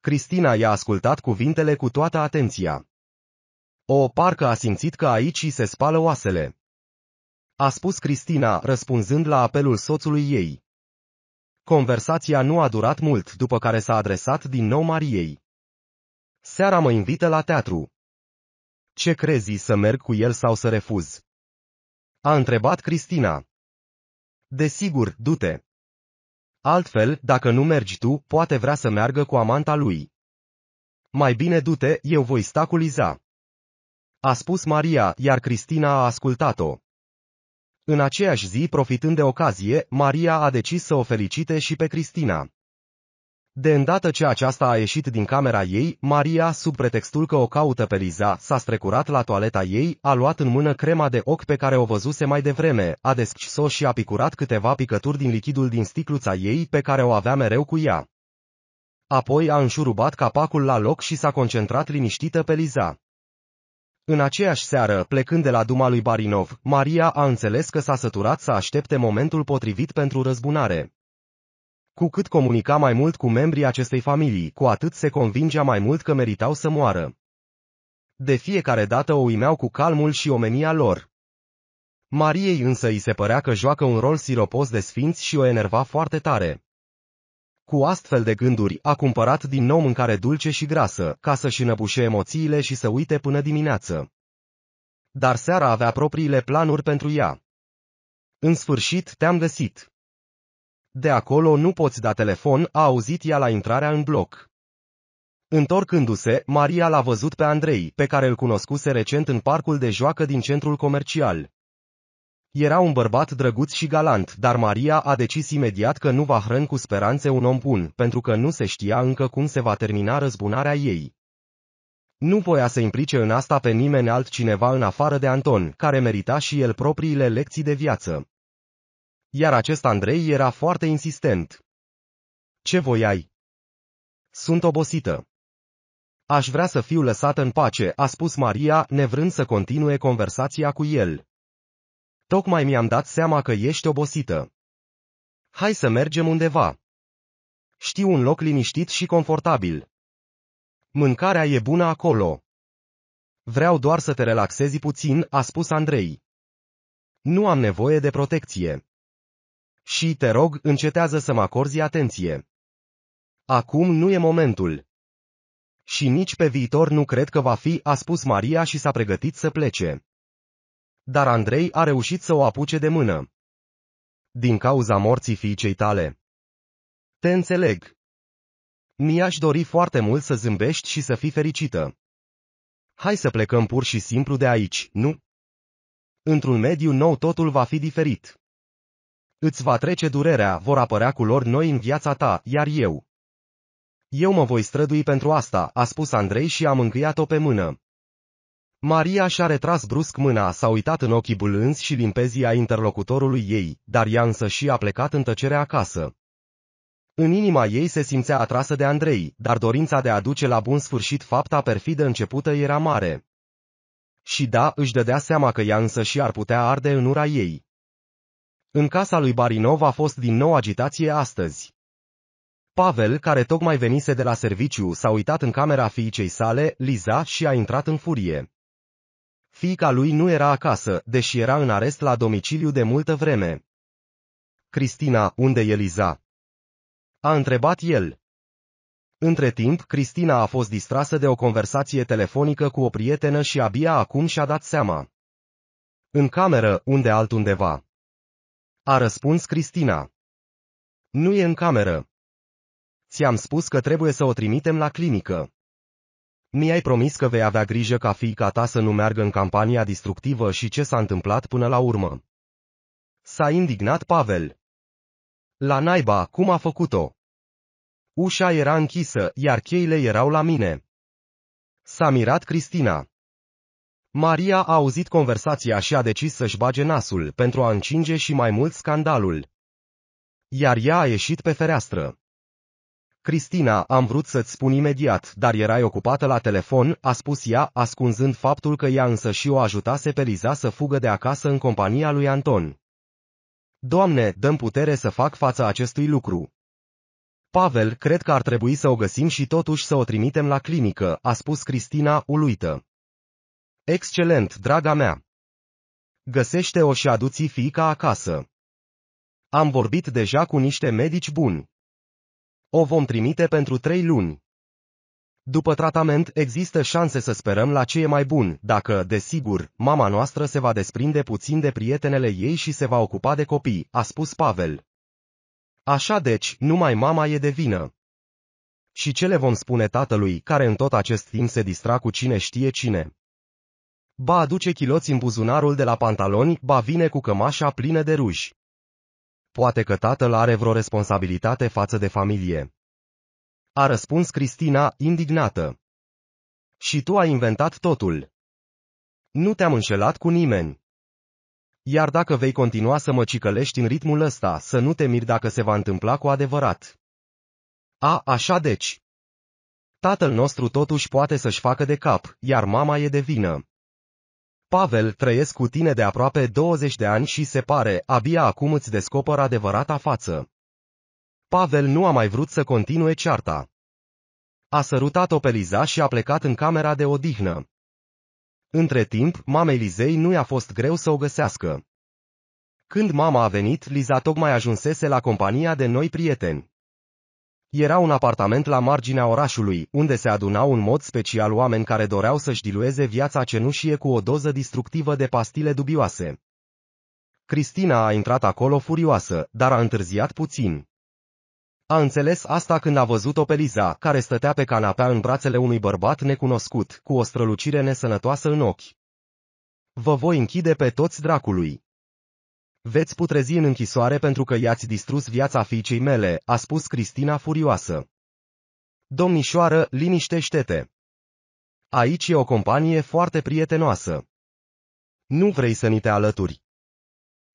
Cristina i-a ascultat cuvintele cu toată atenția. O, parcă a simțit că aici se spală oasele. A spus Cristina, răspunzând la apelul soțului ei. Conversația nu a durat mult, după care s-a adresat din nou Mariei. Seara mă invită la teatru. Ce crezi, să merg cu el sau să refuz? A întrebat Cristina. Desigur, du-te. Altfel, dacă nu mergi tu, poate vrea să meargă cu amanta lui. Mai bine du-te, eu voi sta cu Liza. A spus Maria, iar Cristina a ascultat-o. În aceeași zi, profitând de ocazie, Maria a decis să o felicite și pe Cristina. De îndată ce aceasta a ieșit din camera ei, Maria, sub pretextul că o caută pe Liza, s-a strecurat la toaleta ei, a luat în mână crema de ochi pe care o văzuse mai devreme, a deschis o și a picurat câteva picături din lichidul din sticluța ei pe care o avea mereu cu ea. Apoi a înșurubat capacul la loc și s-a concentrat liniștită pe Liza. În aceeași seară, plecând de la duma lui Barinov, Maria a înțeles că s-a săturat să aștepte momentul potrivit pentru răzbunare. Cu cât comunica mai mult cu membrii acestei familii, cu atât se convingea mai mult că meritau să moară. De fiecare dată o uimeau cu calmul și omenia lor. Mariei însă îi se părea că joacă un rol siropos de sfinți și o enerva foarte tare. Cu astfel de gânduri a cumpărat din nou mâncare dulce și grasă, ca să-și înăbușe emoțiile și să uite până dimineață. Dar seara avea propriile planuri pentru ea. În sfârșit te-am găsit. De acolo nu poți da telefon, a auzit ea la intrarea în bloc. Întorcându-se, Maria l-a văzut pe Andrei, pe care îl cunoscuse recent în parcul de joacă din centrul comercial. Era un bărbat drăguț și galant, dar Maria a decis imediat că nu va hrăni cu speranțe un om bun, pentru că nu se știa încă cum se va termina răzbunarea ei. Nu voia să implice în asta pe nimeni altcineva în afară de Anton, care merita și el propriile lecții de viață. Iar acest Andrei era foarte insistent. Ce voiai? Sunt obosită. Aș vrea să fiu lăsată în pace, a spus Maria, nevrând să continue conversația cu el. Tocmai mi-am dat seama că ești obosită. Hai să mergem undeva. Știu un loc liniștit și confortabil. Mâncarea e bună acolo. Vreau doar să te relaxezi puțin, a spus Andrei. Nu am nevoie de protecție. Și te rog, încetează să mă acorzi atenție. Acum nu e momentul. Și nici pe viitor nu cred că va fi, a spus Maria și s-a pregătit să plece dar Andrei a reușit să o apuce de mână. Din cauza morții fiicei tale. Te înțeleg. Mi-aș dori foarte mult să zâmbești și să fii fericită. Hai să plecăm pur și simplu de aici, nu? Într-un mediu nou totul va fi diferit. Îți va trece durerea, vor apărea culori noi în viața ta, iar eu. Eu mă voi strădui pentru asta, a spus Andrei și a încheiat o pe mână. Maria și-a retras brusc mâna, s-a uitat în ochii bulânzi și limpezii a interlocutorului ei, dar ea însă și a plecat în tăcere acasă. În inima ei se simțea atrasă de Andrei, dar dorința de a duce la bun sfârșit fapta perfidă începută era mare. Și da, își dădea seama că ea însă și ar putea arde în ura ei. În casa lui Barinov a fost din nou agitație astăzi. Pavel, care tocmai venise de la serviciu, s-a uitat în camera fiicei sale, Liza, și a intrat în furie. Fiica lui nu era acasă, deși era în arest la domiciliu de multă vreme. Cristina, unde Eliza? A întrebat el. Între timp, Cristina a fost distrasă de o conversație telefonică cu o prietenă și abia acum și-a dat seama. În cameră, unde altundeva? A răspuns Cristina. Nu e în cameră. Ți-am spus că trebuie să o trimitem la clinică. Mi-ai promis că vei avea grijă ca fiica ta să nu meargă în campania distructivă și ce s-a întâmplat până la urmă. S-a indignat Pavel. La naiba, cum a făcut-o? Ușa era închisă, iar cheile erau la mine. S-a mirat Cristina. Maria a auzit conversația și a decis să-și bage nasul pentru a încinge și mai mult scandalul. Iar ea a ieșit pe fereastră. Cristina, am vrut să-ți spun imediat, dar erai ocupată la telefon, a spus ea, ascunzând faptul că ea însă și o ajutase pe Liza să fugă de acasă în compania lui Anton. Doamne, dăm putere să fac fața acestui lucru. Pavel, cred că ar trebui să o găsim și totuși să o trimitem la clinică, a spus Cristina, uluită. Excelent, draga mea. Găsește-o și aduți fiica acasă. Am vorbit deja cu niște medici buni. O vom trimite pentru trei luni. După tratament există șanse să sperăm la ce e mai bun, dacă, desigur, mama noastră se va desprinde puțin de prietenele ei și se va ocupa de copii, a spus Pavel. Așa deci, numai mama e de vină. Și ce le vom spune tatălui, care în tot acest timp se distra cu cine știe cine? Ba aduce chiloți în buzunarul de la pantaloni, ba vine cu cămașa plină de ruși. Poate că tatăl are vreo responsabilitate față de familie. A răspuns Cristina, indignată. Și tu ai inventat totul. Nu te-am înșelat cu nimeni. Iar dacă vei continua să mă cicălești în ritmul ăsta, să nu te miri dacă se va întâmpla cu adevărat. A, așa deci. Tatăl nostru totuși poate să-și facă de cap, iar mama e de vină. Pavel, trăiesc cu tine de aproape 20 de ani și se pare, abia acum îți descoper adevărata față. Pavel nu a mai vrut să continue cearta. A sărutat-o pe Liza și a plecat în camera de odihnă. Între timp, mamei Lizei nu i-a fost greu să o găsească. Când mama a venit, Liza tocmai ajunsese la compania de noi prieteni. Era un apartament la marginea orașului, unde se adunau în mod special oameni care doreau să-și dilueze viața cenușie cu o doză distructivă de pastile dubioase. Cristina a intrat acolo furioasă, dar a întârziat puțin. A înțeles asta când a văzut-o pe Liza, care stătea pe canapea în brațele unui bărbat necunoscut, cu o strălucire nesănătoasă în ochi. Vă voi închide pe toți dracului. Veți putrezi în închisoare pentru că i-ați distrus viața fiicei mele, a spus Cristina furioasă. Domnișoară, liniștește-te! Aici e o companie foarte prietenoasă. Nu vrei să ni te alături.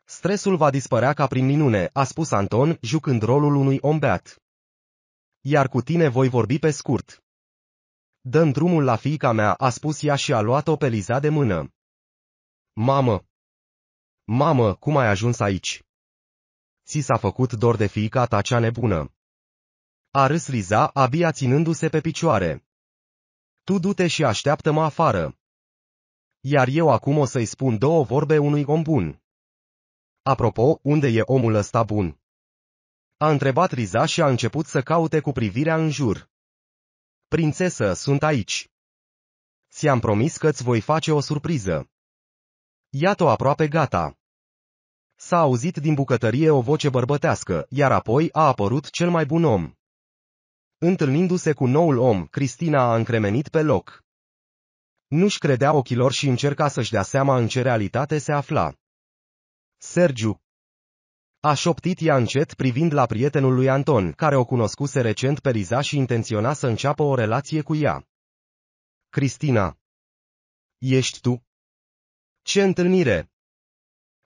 Stresul va dispărea ca prin minune, a spus Anton, jucând rolul unui om beat. Iar cu tine voi vorbi pe scurt. Dăm drumul la fiica mea, a spus ea și a luat-o pe Liza de mână. Mamă! Mamă, cum ai ajuns aici? Ți s-a făcut dor de fiica ta cea nebună. A râs Liza, abia ținându-se pe picioare. Tu du-te și așteaptă-mă afară. Iar eu acum o să-i spun două vorbe unui om bun. Apropo, unde e omul ăsta bun? A întrebat Riza și a început să caute cu privirea în jur. Prințesă, sunt aici. Ți-am promis că-ți voi face o surpriză. Iată-o aproape gata. S-a auzit din bucătărie o voce bărbătească, iar apoi a apărut cel mai bun om. Întâlnindu-se cu noul om, Cristina a încremenit pe loc. Nu-și credea ochilor și încerca să-și dea seama în ce realitate se afla. Sergiu. A șoptit ea încet privind la prietenul lui Anton, care o cunoscuse recent pe Riza și intenționa să înceapă o relație cu ea. Cristina. Ești tu? Ce întâlnire!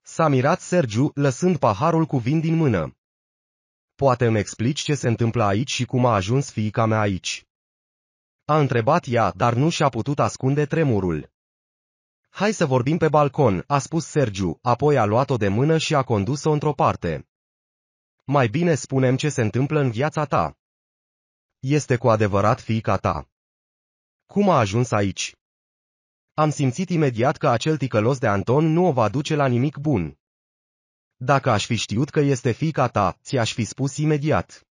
S-a mirat Sergiu, lăsând paharul cu vin din mână. Poate îmi explici ce se întâmplă aici și cum a ajuns fiica mea aici? A întrebat ea, dar nu și-a putut ascunde tremurul. Hai să vorbim pe balcon, a spus Sergiu, apoi a luat-o de mână și a condus-o într-o parte. Mai bine spunem ce se întâmplă în viața ta. Este cu adevărat fiica ta. Cum a ajuns aici? Am simțit imediat că acel ticălos de Anton nu o va duce la nimic bun. Dacă aș fi știut că este fiica ta, ți-aș fi spus imediat.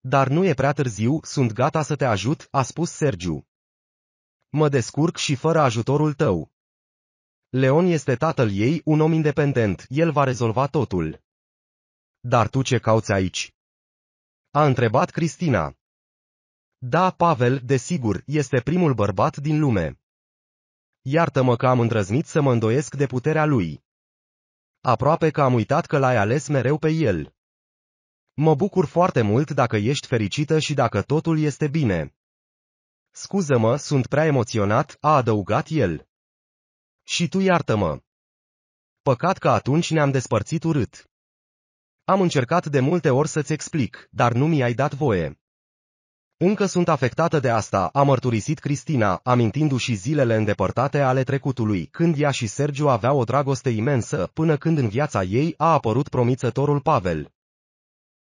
Dar nu e prea târziu, sunt gata să te ajut, a spus Sergiu. Mă descurc și fără ajutorul tău. Leon este tatăl ei, un om independent, el va rezolva totul. Dar tu ce cauți aici? A întrebat Cristina. Da, Pavel, desigur, este primul bărbat din lume iartă-mă că am îndrăznit să mă îndoiesc de puterea lui. Aproape că am uitat că l-ai ales mereu pe el. Mă bucur foarte mult dacă ești fericită și dacă totul este bine. Scuză-mă, sunt prea emoționat, a adăugat el. Și tu iartă-mă. Păcat că atunci ne-am despărțit urât. Am încercat de multe ori să-ți explic, dar nu mi-ai dat voie. Încă sunt afectată de asta, a mărturisit Cristina, amintindu-și zilele îndepărtate ale trecutului, când ea și Sergiu aveau o dragoste imensă, până când în viața ei a apărut promițătorul Pavel.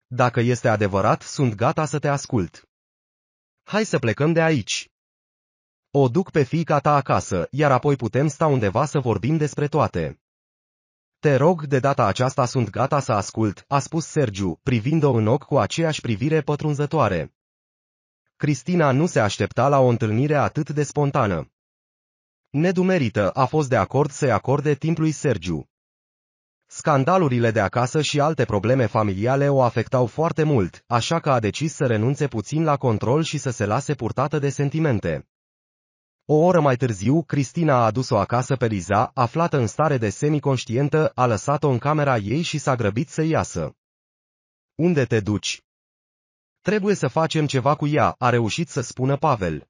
Dacă este adevărat, sunt gata să te ascult. Hai să plecăm de aici. O duc pe fiica ta acasă, iar apoi putem sta undeva să vorbim despre toate. Te rog, de data aceasta sunt gata să ascult, a spus Sergiu, privind-o în ochi cu aceeași privire pătrunzătoare. Cristina nu se aștepta la o întâlnire atât de spontană. Nedumerită a fost de acord să-i acorde timp lui Sergiu. Scandalurile de acasă și alte probleme familiale o afectau foarte mult, așa că a decis să renunțe puțin la control și să se lase purtată de sentimente. O oră mai târziu, Cristina a adus-o acasă pe Liza, aflată în stare de semiconștientă, a lăsat-o în camera ei și s-a grăbit să iasă. Unde te duci? Trebuie să facem ceva cu ea, a reușit să spună Pavel.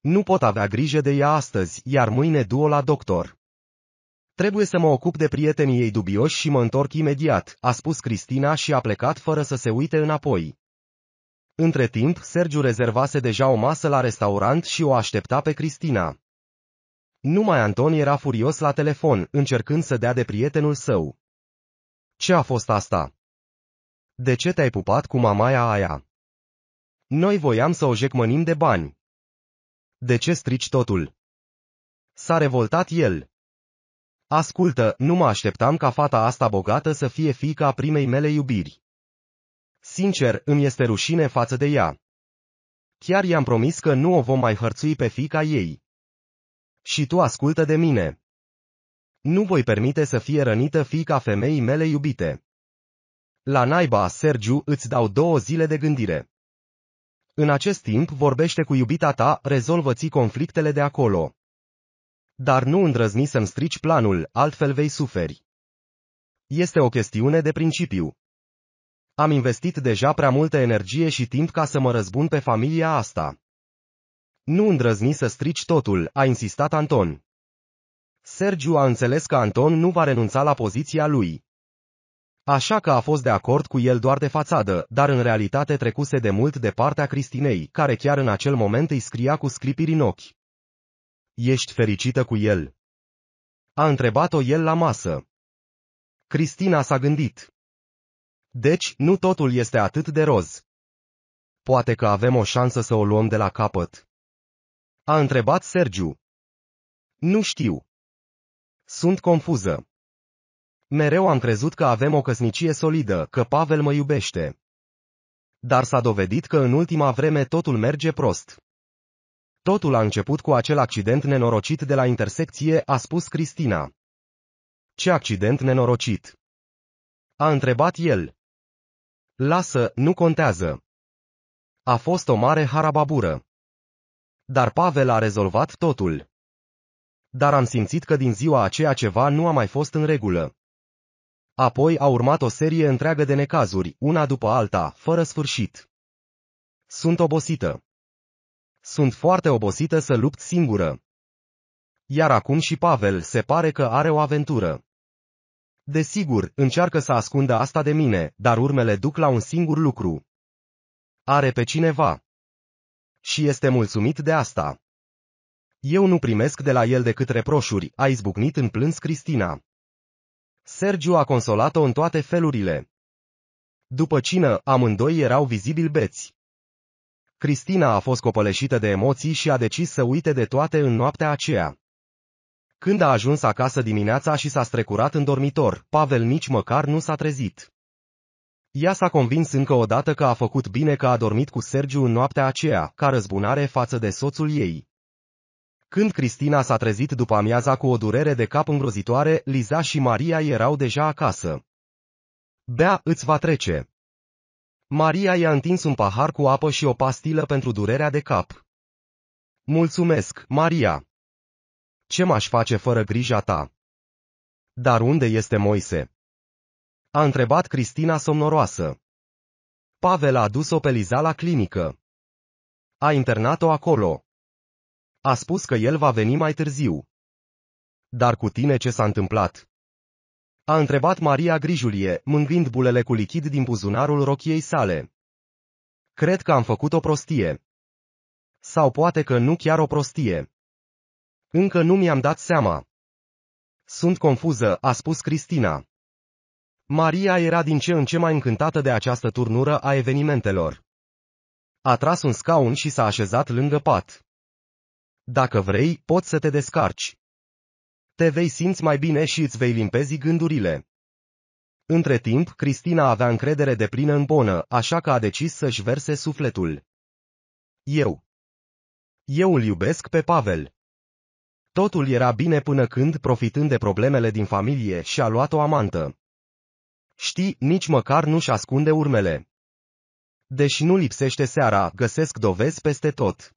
Nu pot avea grijă de ea astăzi, iar mâine du-o la doctor. Trebuie să mă ocup de prietenii ei dubioși și mă întorc imediat, a spus Cristina și a plecat fără să se uite înapoi. Între timp, Sergiu rezervase deja o masă la restaurant și o aștepta pe Cristina. Numai Anton era furios la telefon, încercând să dea de prietenul său. Ce a fost asta? De ce te-ai pupat cu mamaia aia? Noi voiam să o jecmănim de bani. De ce strici totul? S-a revoltat el. Ascultă, nu mă așteptam ca fata asta bogată să fie fica primei mele iubiri. Sincer, îmi este rușine față de ea. Chiar i-am promis că nu o vom mai hărțui pe fica ei. Și tu ascultă de mine. Nu voi permite să fie rănită fica femeii mele iubite. La naiba, Sergiu, îți dau două zile de gândire. În acest timp vorbește cu iubita ta, rezolvă-ți conflictele de acolo. Dar nu îndrăzni să-mi strici planul, altfel vei suferi. Este o chestiune de principiu. Am investit deja prea multă energie și timp ca să mă răzbun pe familia asta. Nu îndrăzni să strici totul, a insistat Anton. Sergiu a înțeles că Anton nu va renunța la poziția lui. Așa că a fost de acord cu el doar de fațadă, dar în realitate trecuse de mult de partea Cristinei, care chiar în acel moment îi scria cu sclipiri în ochi. Ești fericită cu el? A întrebat-o el la masă. Cristina s-a gândit. Deci, nu totul este atât de roz. Poate că avem o șansă să o luăm de la capăt. A întrebat Sergiu. Nu știu. Sunt confuză. Mereu am crezut că avem o căsnicie solidă, că Pavel mă iubește. Dar s-a dovedit că în ultima vreme totul merge prost. Totul a început cu acel accident nenorocit de la intersecție, a spus Cristina. Ce accident nenorocit? A întrebat el. Lasă, nu contează. A fost o mare harababură. Dar Pavel a rezolvat totul. Dar am simțit că din ziua aceea ceva nu a mai fost în regulă. Apoi a urmat o serie întreagă de necazuri, una după alta, fără sfârșit. Sunt obosită. Sunt foarte obosită să lupt singură. Iar acum și Pavel se pare că are o aventură. Desigur, încearcă să ascundă asta de mine, dar urmele duc la un singur lucru. Are pe cineva. Și este mulțumit de asta. Eu nu primesc de la el decât reproșuri, a izbucnit în plâns Cristina. Sergiu a consolat-o în toate felurile. După cină, amândoi erau vizibil beți. Cristina a fost copăleșită de emoții și a decis să uite de toate în noaptea aceea. Când a ajuns acasă dimineața și s-a strecurat în dormitor, Pavel nici măcar nu s-a trezit. Ea s-a convins încă o dată că a făcut bine că a dormit cu Sergiu în noaptea aceea, ca răzbunare față de soțul ei. Când Cristina s-a trezit după amiaza cu o durere de cap îngrozitoare, Liza și Maria erau deja acasă. Bea, îți va trece. Maria i-a întins un pahar cu apă și o pastilă pentru durerea de cap. Mulțumesc, Maria. Ce m-aș face fără grija ta? Dar unde este Moise? A întrebat Cristina somnoroasă. Pavel a dus-o pe Liza la clinică. A internat-o acolo. A spus că el va veni mai târziu. Dar cu tine ce s-a întâmplat? A întrebat Maria Grijulie, mângând bulele cu lichid din buzunarul rochiei sale. Cred că am făcut o prostie. Sau poate că nu chiar o prostie. Încă nu mi-am dat seama. Sunt confuză, a spus Cristina. Maria era din ce în ce mai încântată de această turnură a evenimentelor. A tras un scaun și s-a așezat lângă pat. Dacă vrei, poți să te descarci. Te vei simți mai bine și îți vei limpezi gândurile. Între timp, Cristina avea încredere de plină în bonă, așa că a decis să-și verse sufletul. Eu. Eu îl iubesc pe Pavel. Totul era bine până când, profitând de problemele din familie, și-a luat o amantă. Știi, nici măcar nu-și ascunde urmele. Deși nu lipsește seara, găsesc dovezi peste tot.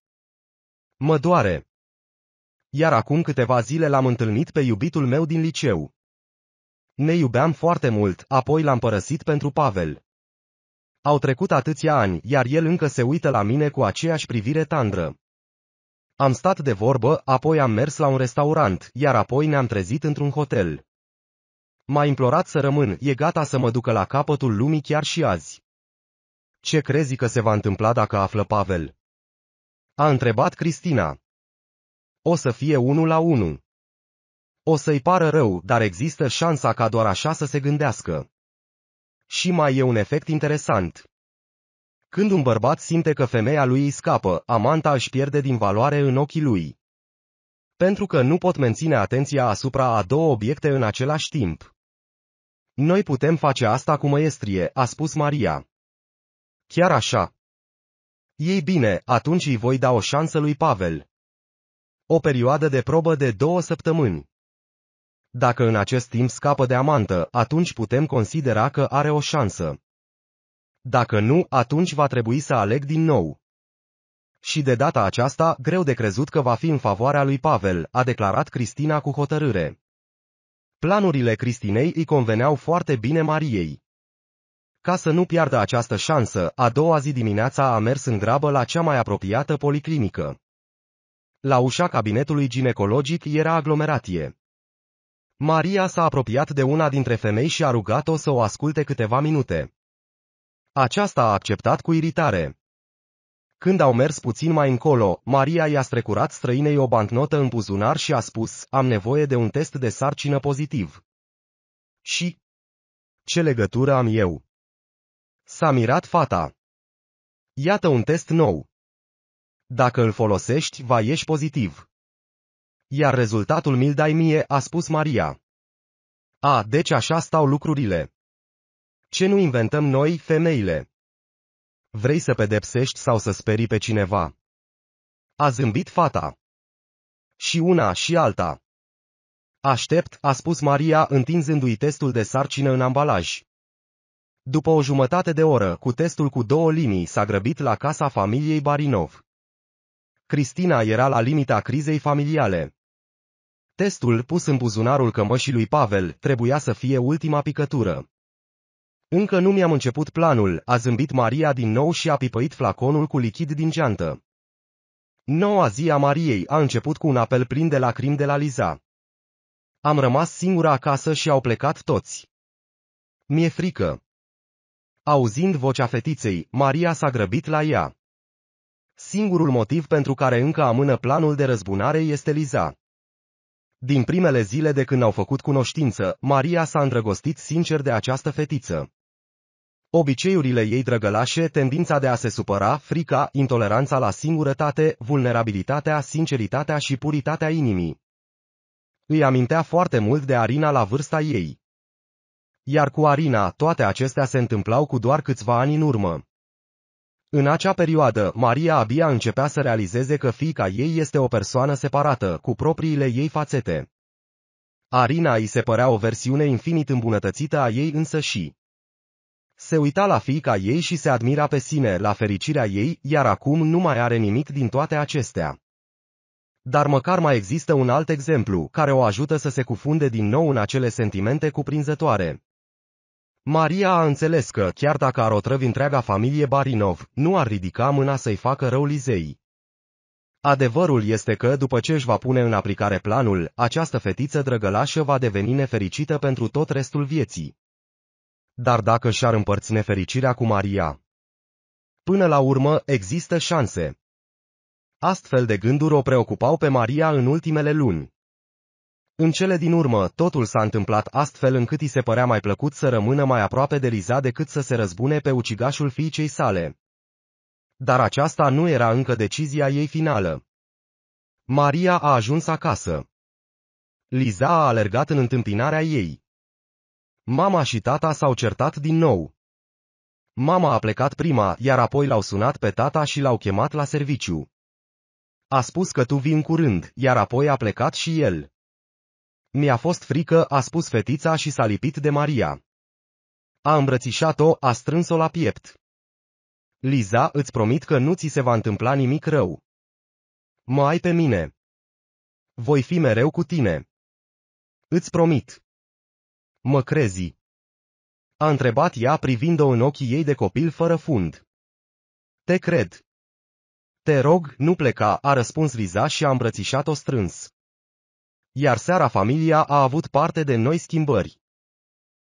Mă doare. Iar acum câteva zile l-am întâlnit pe iubitul meu din liceu. Ne iubeam foarte mult, apoi l-am părăsit pentru Pavel. Au trecut atâția ani, iar el încă se uită la mine cu aceeași privire tandră. Am stat de vorbă, apoi am mers la un restaurant, iar apoi ne-am trezit într-un hotel. M-a implorat să rămân, e gata să mă ducă la capătul lumii chiar și azi. Ce crezi că se va întâmpla dacă află Pavel? A întrebat Cristina. O să fie unul la unu. O să-i pară rău, dar există șansa ca doar așa să se gândească. Și mai e un efect interesant. Când un bărbat simte că femeia lui îi scapă, amanta își pierde din valoare în ochii lui. Pentru că nu pot menține atenția asupra a două obiecte în același timp. Noi putem face asta cu măiestrie, a spus Maria. Chiar așa. Ei bine, atunci îi voi da o șansă lui Pavel. O perioadă de probă de două săptămâni. Dacă în acest timp scapă de amantă, atunci putem considera că are o șansă. Dacă nu, atunci va trebui să aleg din nou. Și de data aceasta, greu de crezut că va fi în favoarea lui Pavel, a declarat Cristina cu hotărâre. Planurile Cristinei îi conveneau foarte bine Mariei. Ca să nu piardă această șansă, a doua zi dimineața a mers în grabă la cea mai apropiată policlinică. La ușa cabinetului ginecologic era aglomeratie. Maria s-a apropiat de una dintre femei și a rugat-o să o asculte câteva minute. Aceasta a acceptat cu iritare. Când au mers puțin mai încolo, Maria i-a strecurat străinei o bancnotă în buzunar și a spus, am nevoie de un test de sarcină pozitiv. Și? Ce legătură am eu? S-a mirat fata. Iată un test nou. Dacă îl folosești, va ieși pozitiv. Iar rezultatul mi-l dai mie, a spus Maria. A, deci așa stau lucrurile. Ce nu inventăm noi, femeile? Vrei să pedepsești sau să sperii pe cineva? A zâmbit fata. Și una și alta. Aștept, a spus Maria, întinzându-i testul de sarcină în ambalaj. După o jumătate de oră, cu testul cu două linii, s-a grăbit la casa familiei Barinov. Cristina era la limita crizei familiale. Testul pus în buzunarul cămășii lui Pavel trebuia să fie ultima picătură. Încă nu mi-am început planul, a zâmbit Maria din nou și a pipăit flaconul cu lichid din geantă. Noua zi a Mariei a început cu un apel plin de lacrimi de la Liza. Am rămas singura acasă și au plecat toți. Mi-e frică. Auzind vocea fetiței, Maria s-a grăbit la ea. Singurul motiv pentru care încă amână planul de răzbunare este Liza. Din primele zile de când au făcut cunoștință, Maria s-a îndrăgostit sincer de această fetiță. Obiceiurile ei drăgălașe, tendința de a se supăra, frica, intoleranța la singurătate, vulnerabilitatea, sinceritatea și puritatea inimii. Îi amintea foarte mult de Arina la vârsta ei. Iar cu Arina, toate acestea se întâmplau cu doar câțiva ani în urmă. În acea perioadă, Maria abia începea să realizeze că fiica ei este o persoană separată, cu propriile ei fațete. Arina îi se părea o versiune infinit îmbunătățită a ei însă și. Se uita la fiica ei și se admira pe sine, la fericirea ei, iar acum nu mai are nimic din toate acestea. Dar măcar mai există un alt exemplu, care o ajută să se cufunde din nou în acele sentimente cuprinzătoare. Maria a înțeles că, chiar dacă ar otrăvi întreaga familie Barinov, nu ar ridica mâna să-i facă rău Lizei. Adevărul este că, după ce își va pune în aplicare planul, această fetiță drăgălașă va deveni nefericită pentru tot restul vieții. Dar dacă și-ar împărți nefericirea cu Maria? Până la urmă, există șanse. Astfel de gânduri o preocupau pe Maria în ultimele luni. În cele din urmă, totul s-a întâmplat astfel încât i se părea mai plăcut să rămână mai aproape de Liza decât să se răzbune pe ucigașul fiicei sale. Dar aceasta nu era încă decizia ei finală. Maria a ajuns acasă. Liza a alergat în întâmpinarea ei. Mama și tata s-au certat din nou. Mama a plecat prima, iar apoi l-au sunat pe tata și l-au chemat la serviciu. A spus că tu vii în curând, iar apoi a plecat și el. Mi-a fost frică, a spus fetița și s-a lipit de Maria. A îmbrățișat-o, a strâns-o la piept. Liza, îți promit că nu ți se va întâmpla nimic rău. Mă ai pe mine. Voi fi mereu cu tine. Îți promit. Mă crezi. A întrebat ea privind-o în ochii ei de copil fără fund. Te cred. Te rog, nu pleca, a răspuns Liza și a îmbrățișat-o strâns iar seara familia a avut parte de noi schimbări.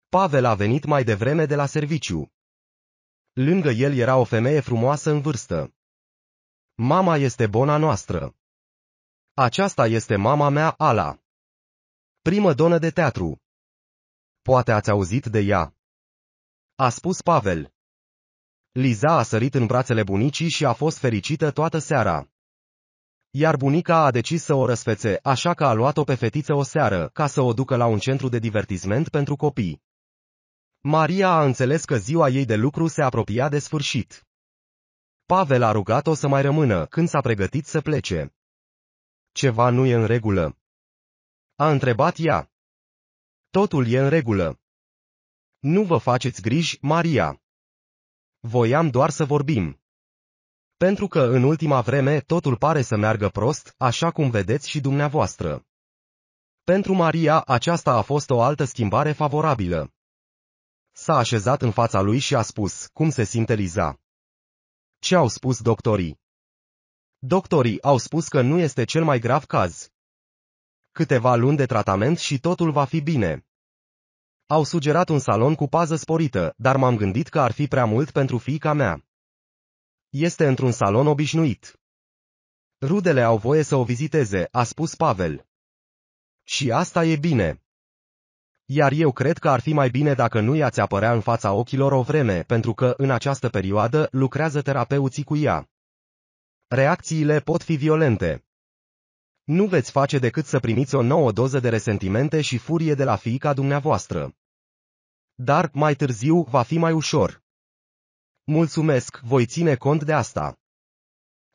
Pavel a venit mai devreme de la serviciu. Lângă el era o femeie frumoasă în vârstă. Mama este bona noastră. Aceasta este mama mea, Ala. Primă donă de teatru. Poate ați auzit de ea. A spus Pavel. Liza a sărit în brațele bunicii și a fost fericită toată seara. Iar bunica a decis să o răsfețe, așa că a luat-o pe fetiță o seară, ca să o ducă la un centru de divertisment pentru copii. Maria a înțeles că ziua ei de lucru se apropia de sfârșit. Pavel a rugat-o să mai rămână când s-a pregătit să plece. Ceva nu e în regulă. A întrebat ea. Totul e în regulă. Nu vă faceți griji, Maria. Voiam doar să vorbim. Pentru că în ultima vreme totul pare să meargă prost, așa cum vedeți și dumneavoastră. Pentru Maria aceasta a fost o altă schimbare favorabilă. S-a așezat în fața lui și a spus, cum se simte Liza. Ce au spus doctorii? Doctorii au spus că nu este cel mai grav caz. Câteva luni de tratament și totul va fi bine. Au sugerat un salon cu pază sporită, dar m-am gândit că ar fi prea mult pentru fiica mea. Este într-un salon obișnuit. Rudele au voie să o viziteze, a spus Pavel. Și asta e bine. Iar eu cred că ar fi mai bine dacă nu i-ați apărea în fața ochilor o vreme, pentru că, în această perioadă, lucrează terapeuții cu ea. Reacțiile pot fi violente. Nu veți face decât să primiți o nouă doză de resentimente și furie de la fiica dumneavoastră. Dar, mai târziu, va fi mai ușor. Mulțumesc, voi ține cont de asta.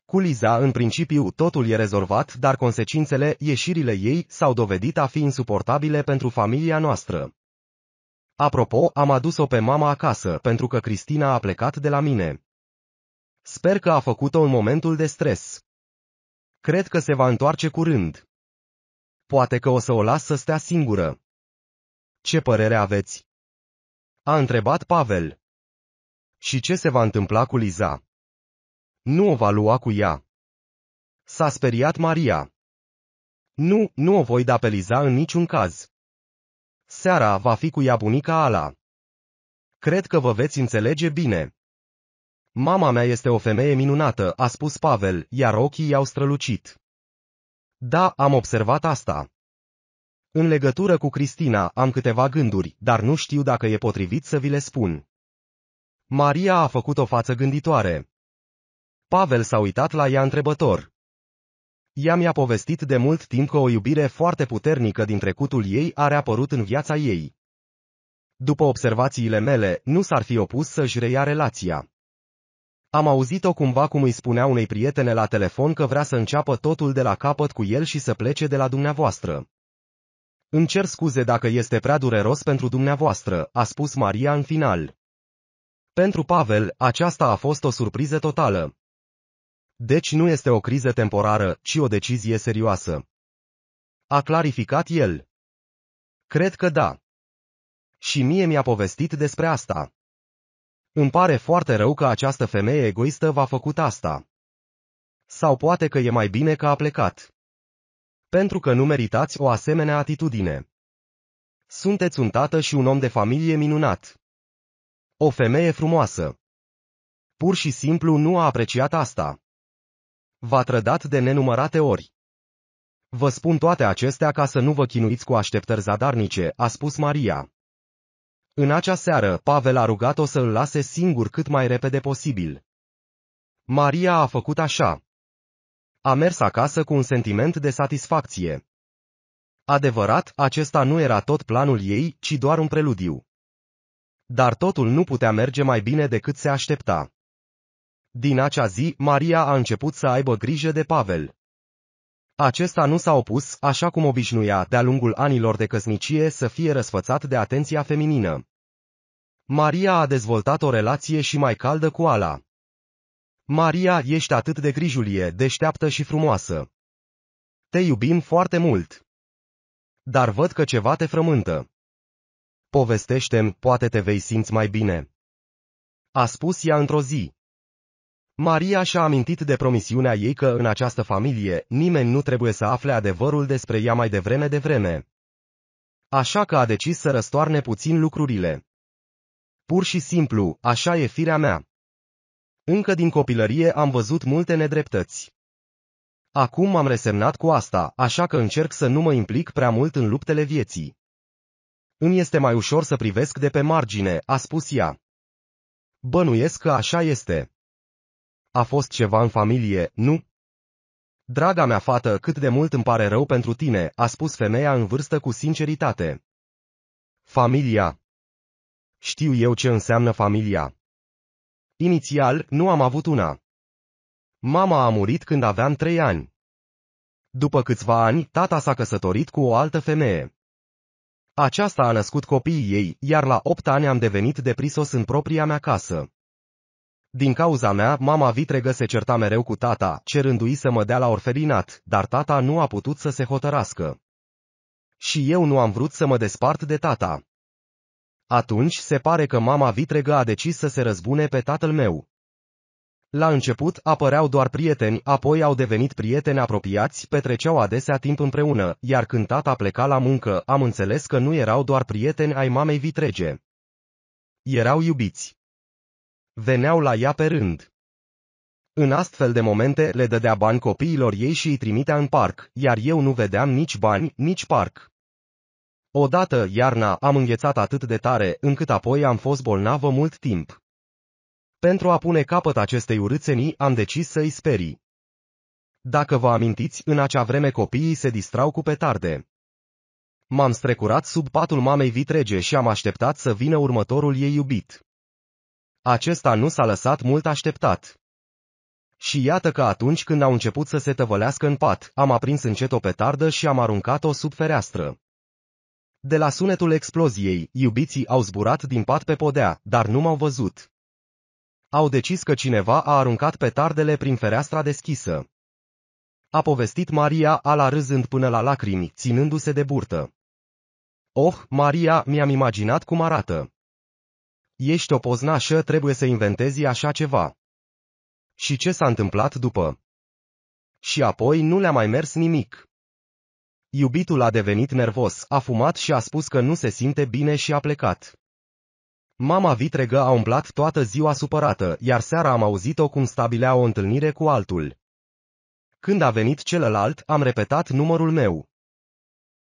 Cu Liza, în principiu, totul e rezolvat, dar consecințele, ieșirile ei, s-au dovedit a fi insuportabile pentru familia noastră. Apropo, am adus-o pe mama acasă, pentru că Cristina a plecat de la mine. Sper că a făcut-o în momentul de stres. Cred că se va întoarce curând. Poate că o să o las să stea singură. Ce părere aveți? A întrebat Pavel. Și ce se va întâmpla cu Liza? Nu o va lua cu ea. S-a speriat Maria. Nu, nu o voi da pe Liza în niciun caz. Seara va fi cu ea bunica Ala. Cred că vă veți înțelege bine. Mama mea este o femeie minunată, a spus Pavel, iar ochii i-au strălucit. Da, am observat asta. În legătură cu Cristina am câteva gânduri, dar nu știu dacă e potrivit să vi le spun. Maria a făcut o față gânditoare. Pavel s-a uitat la ea întrebător. Ea mi-a povestit de mult timp că o iubire foarte puternică din trecutul ei a reapărut în viața ei. După observațiile mele, nu s-ar fi opus să-și reia relația. Am auzit-o cumva cum îi spunea unei prietene la telefon că vrea să înceapă totul de la capăt cu el și să plece de la dumneavoastră. Îmi cer scuze dacă este prea dureros pentru dumneavoastră, a spus Maria în final. Pentru Pavel, aceasta a fost o surpriză totală. Deci nu este o criză temporară, ci o decizie serioasă. A clarificat el. Cred că da. Și mie mi-a povestit despre asta. Îmi pare foarte rău că această femeie egoistă v-a făcut asta. Sau poate că e mai bine că a plecat. Pentru că nu meritați o asemenea atitudine. Sunteți un tată și un om de familie minunat. O femeie frumoasă. Pur și simplu nu a apreciat asta. V-a trădat de nenumărate ori. Vă spun toate acestea ca să nu vă chinuiți cu așteptări zadarnice, a spus Maria. În acea seară, Pavel a rugat-o să îl lase singur cât mai repede posibil. Maria a făcut așa. A mers acasă cu un sentiment de satisfacție. Adevărat, acesta nu era tot planul ei, ci doar un preludiu dar totul nu putea merge mai bine decât se aștepta. Din acea zi, Maria a început să aibă grijă de Pavel. Acesta nu s-a opus, așa cum obișnuia, de-a lungul anilor de căsnicie, să fie răsfățat de atenția feminină. Maria a dezvoltat o relație și mai caldă cu Ala. Maria, ești atât de grijulie, deșteaptă și frumoasă. Te iubim foarte mult. Dar văd că ceva te frământă. Povestește-mi, poate te vei simți mai bine. A spus ea într-o zi. Maria și-a amintit de promisiunea ei că în această familie nimeni nu trebuie să afle adevărul despre ea mai devreme de vreme. Așa că a decis să răstoarne puțin lucrurile. Pur și simplu, așa e firea mea. Încă din copilărie am văzut multe nedreptăți. Acum m-am resemnat cu asta, așa că încerc să nu mă implic prea mult în luptele vieții. Îmi este mai ușor să privesc de pe margine, a spus ea. Bănuiesc că așa este. A fost ceva în familie, nu? Draga mea fată, cât de mult îmi pare rău pentru tine, a spus femeia în vârstă cu sinceritate. Familia. Știu eu ce înseamnă familia. Inițial, nu am avut una. Mama a murit când aveam trei ani. După câțiva ani, tata s-a căsătorit cu o altă femeie. Aceasta a născut copiii ei, iar la opt ani am devenit deprisos în propria mea casă. Din cauza mea, mama vitregă se certa mereu cu tata, cerându-i să mă dea la orfelinat, dar tata nu a putut să se hotărască. Și eu nu am vrut să mă despart de tata. Atunci se pare că mama vitregă a decis să se răzbune pe tatăl meu. La început apăreau doar prieteni, apoi au devenit prieteni apropiați, petreceau adesea timp împreună, iar când tata pleca la muncă, am înțeles că nu erau doar prieteni ai mamei vitrege. Erau iubiți. Veneau la ea pe rând. În astfel de momente le dădea bani copiilor ei și îi trimitea în parc, iar eu nu vedeam nici bani, nici parc. Odată, iarna, am înghețat atât de tare, încât apoi am fost bolnavă mult timp. Pentru a pune capăt acestei urâțenii am decis să-i sperii. Dacă vă amintiți, în acea vreme copiii se distrau cu petarde. M-am strecurat sub patul mamei vitrege și am așteptat să vină următorul ei iubit. Acesta nu s-a lăsat mult așteptat. Și iată că atunci când au început să se tăvălească în pat, am aprins încet o petardă și am aruncat-o sub fereastră. De la sunetul exploziei, iubiții au zburat din pat pe podea, dar nu m-au văzut. Au decis că cineva a aruncat petardele prin fereastra deschisă. A povestit Maria ala râzând până la lacrimi, ținându-se de burtă. Oh, Maria, mi-am imaginat cum arată. Ești o poznașă, trebuie să inventezi așa ceva. Și ce s-a întâmplat după? Și apoi nu le-a mai mers nimic. Iubitul a devenit nervos, a fumat și a spus că nu se simte bine și a plecat. Mama vitregă a umblat toată ziua supărată, iar seara am auzit-o cum stabilea o întâlnire cu altul. Când a venit celălalt, am repetat numărul meu.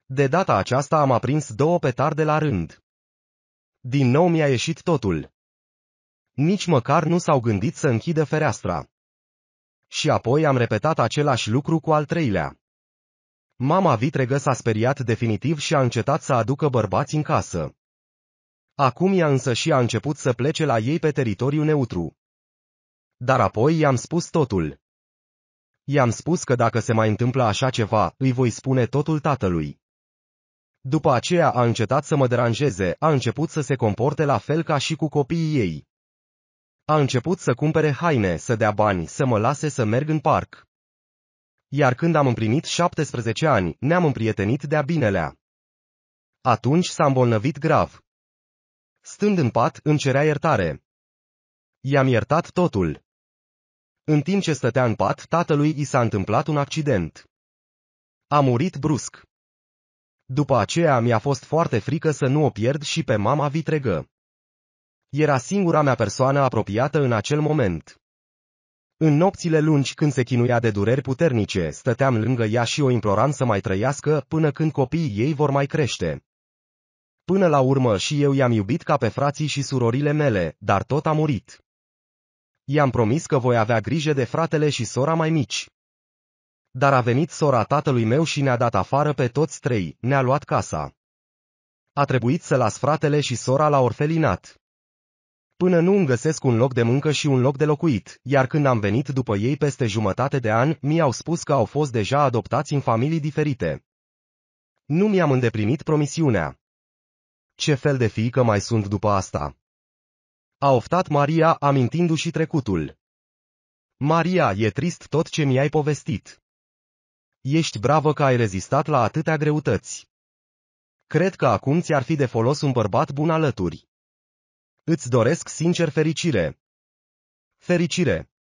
De data aceasta am aprins două petarde la rând. Din nou mi-a ieșit totul. Nici măcar nu s-au gândit să închidă fereastra. Și apoi am repetat același lucru cu al treilea. Mama vitregă s-a speriat definitiv și a încetat să aducă bărbați în casă. Acum ea însă și a început să plece la ei pe teritoriu neutru. Dar apoi i-am spus totul. I-am spus că dacă se mai întâmplă așa ceva, îi voi spune totul tatălui. După aceea a încetat să mă deranjeze, a început să se comporte la fel ca și cu copiii ei. A început să cumpere haine, să dea bani, să mă lase să merg în parc. Iar când am împlinit 17 ani, ne-am împrietenit de-a binelea. Atunci s-a îmbolnăvit grav stând în pat, îmi cerea iertare. I-am iertat totul. În timp ce stătea în pat, tatălui i s-a întâmplat un accident. A murit brusc. După aceea mi-a fost foarte frică să nu o pierd și pe mama vitregă. Era singura mea persoană apropiată în acel moment. În nopțile lungi când se chinuia de dureri puternice, stăteam lângă ea și o imploram să mai trăiască până când copiii ei vor mai crește. Până la urmă și eu i-am iubit ca pe frații și surorile mele, dar tot a murit. I-am promis că voi avea grijă de fratele și sora mai mici. Dar a venit sora tatălui meu și ne-a dat afară pe toți trei, ne-a luat casa. A trebuit să las fratele și sora la orfelinat. Până nu îmi găsesc un loc de muncă și un loc de locuit, iar când am venit după ei peste jumătate de an, mi-au spus că au fost deja adoptați în familii diferite. Nu mi-am îndeplinit promisiunea. Ce fel de fiică mai sunt după asta? A oftat Maria amintindu-și trecutul. Maria, e trist tot ce mi-ai povestit. Ești bravă că ai rezistat la atâtea greutăți. Cred că acum ți-ar fi de folos un bărbat bun alături. Îți doresc sincer fericire. Fericire.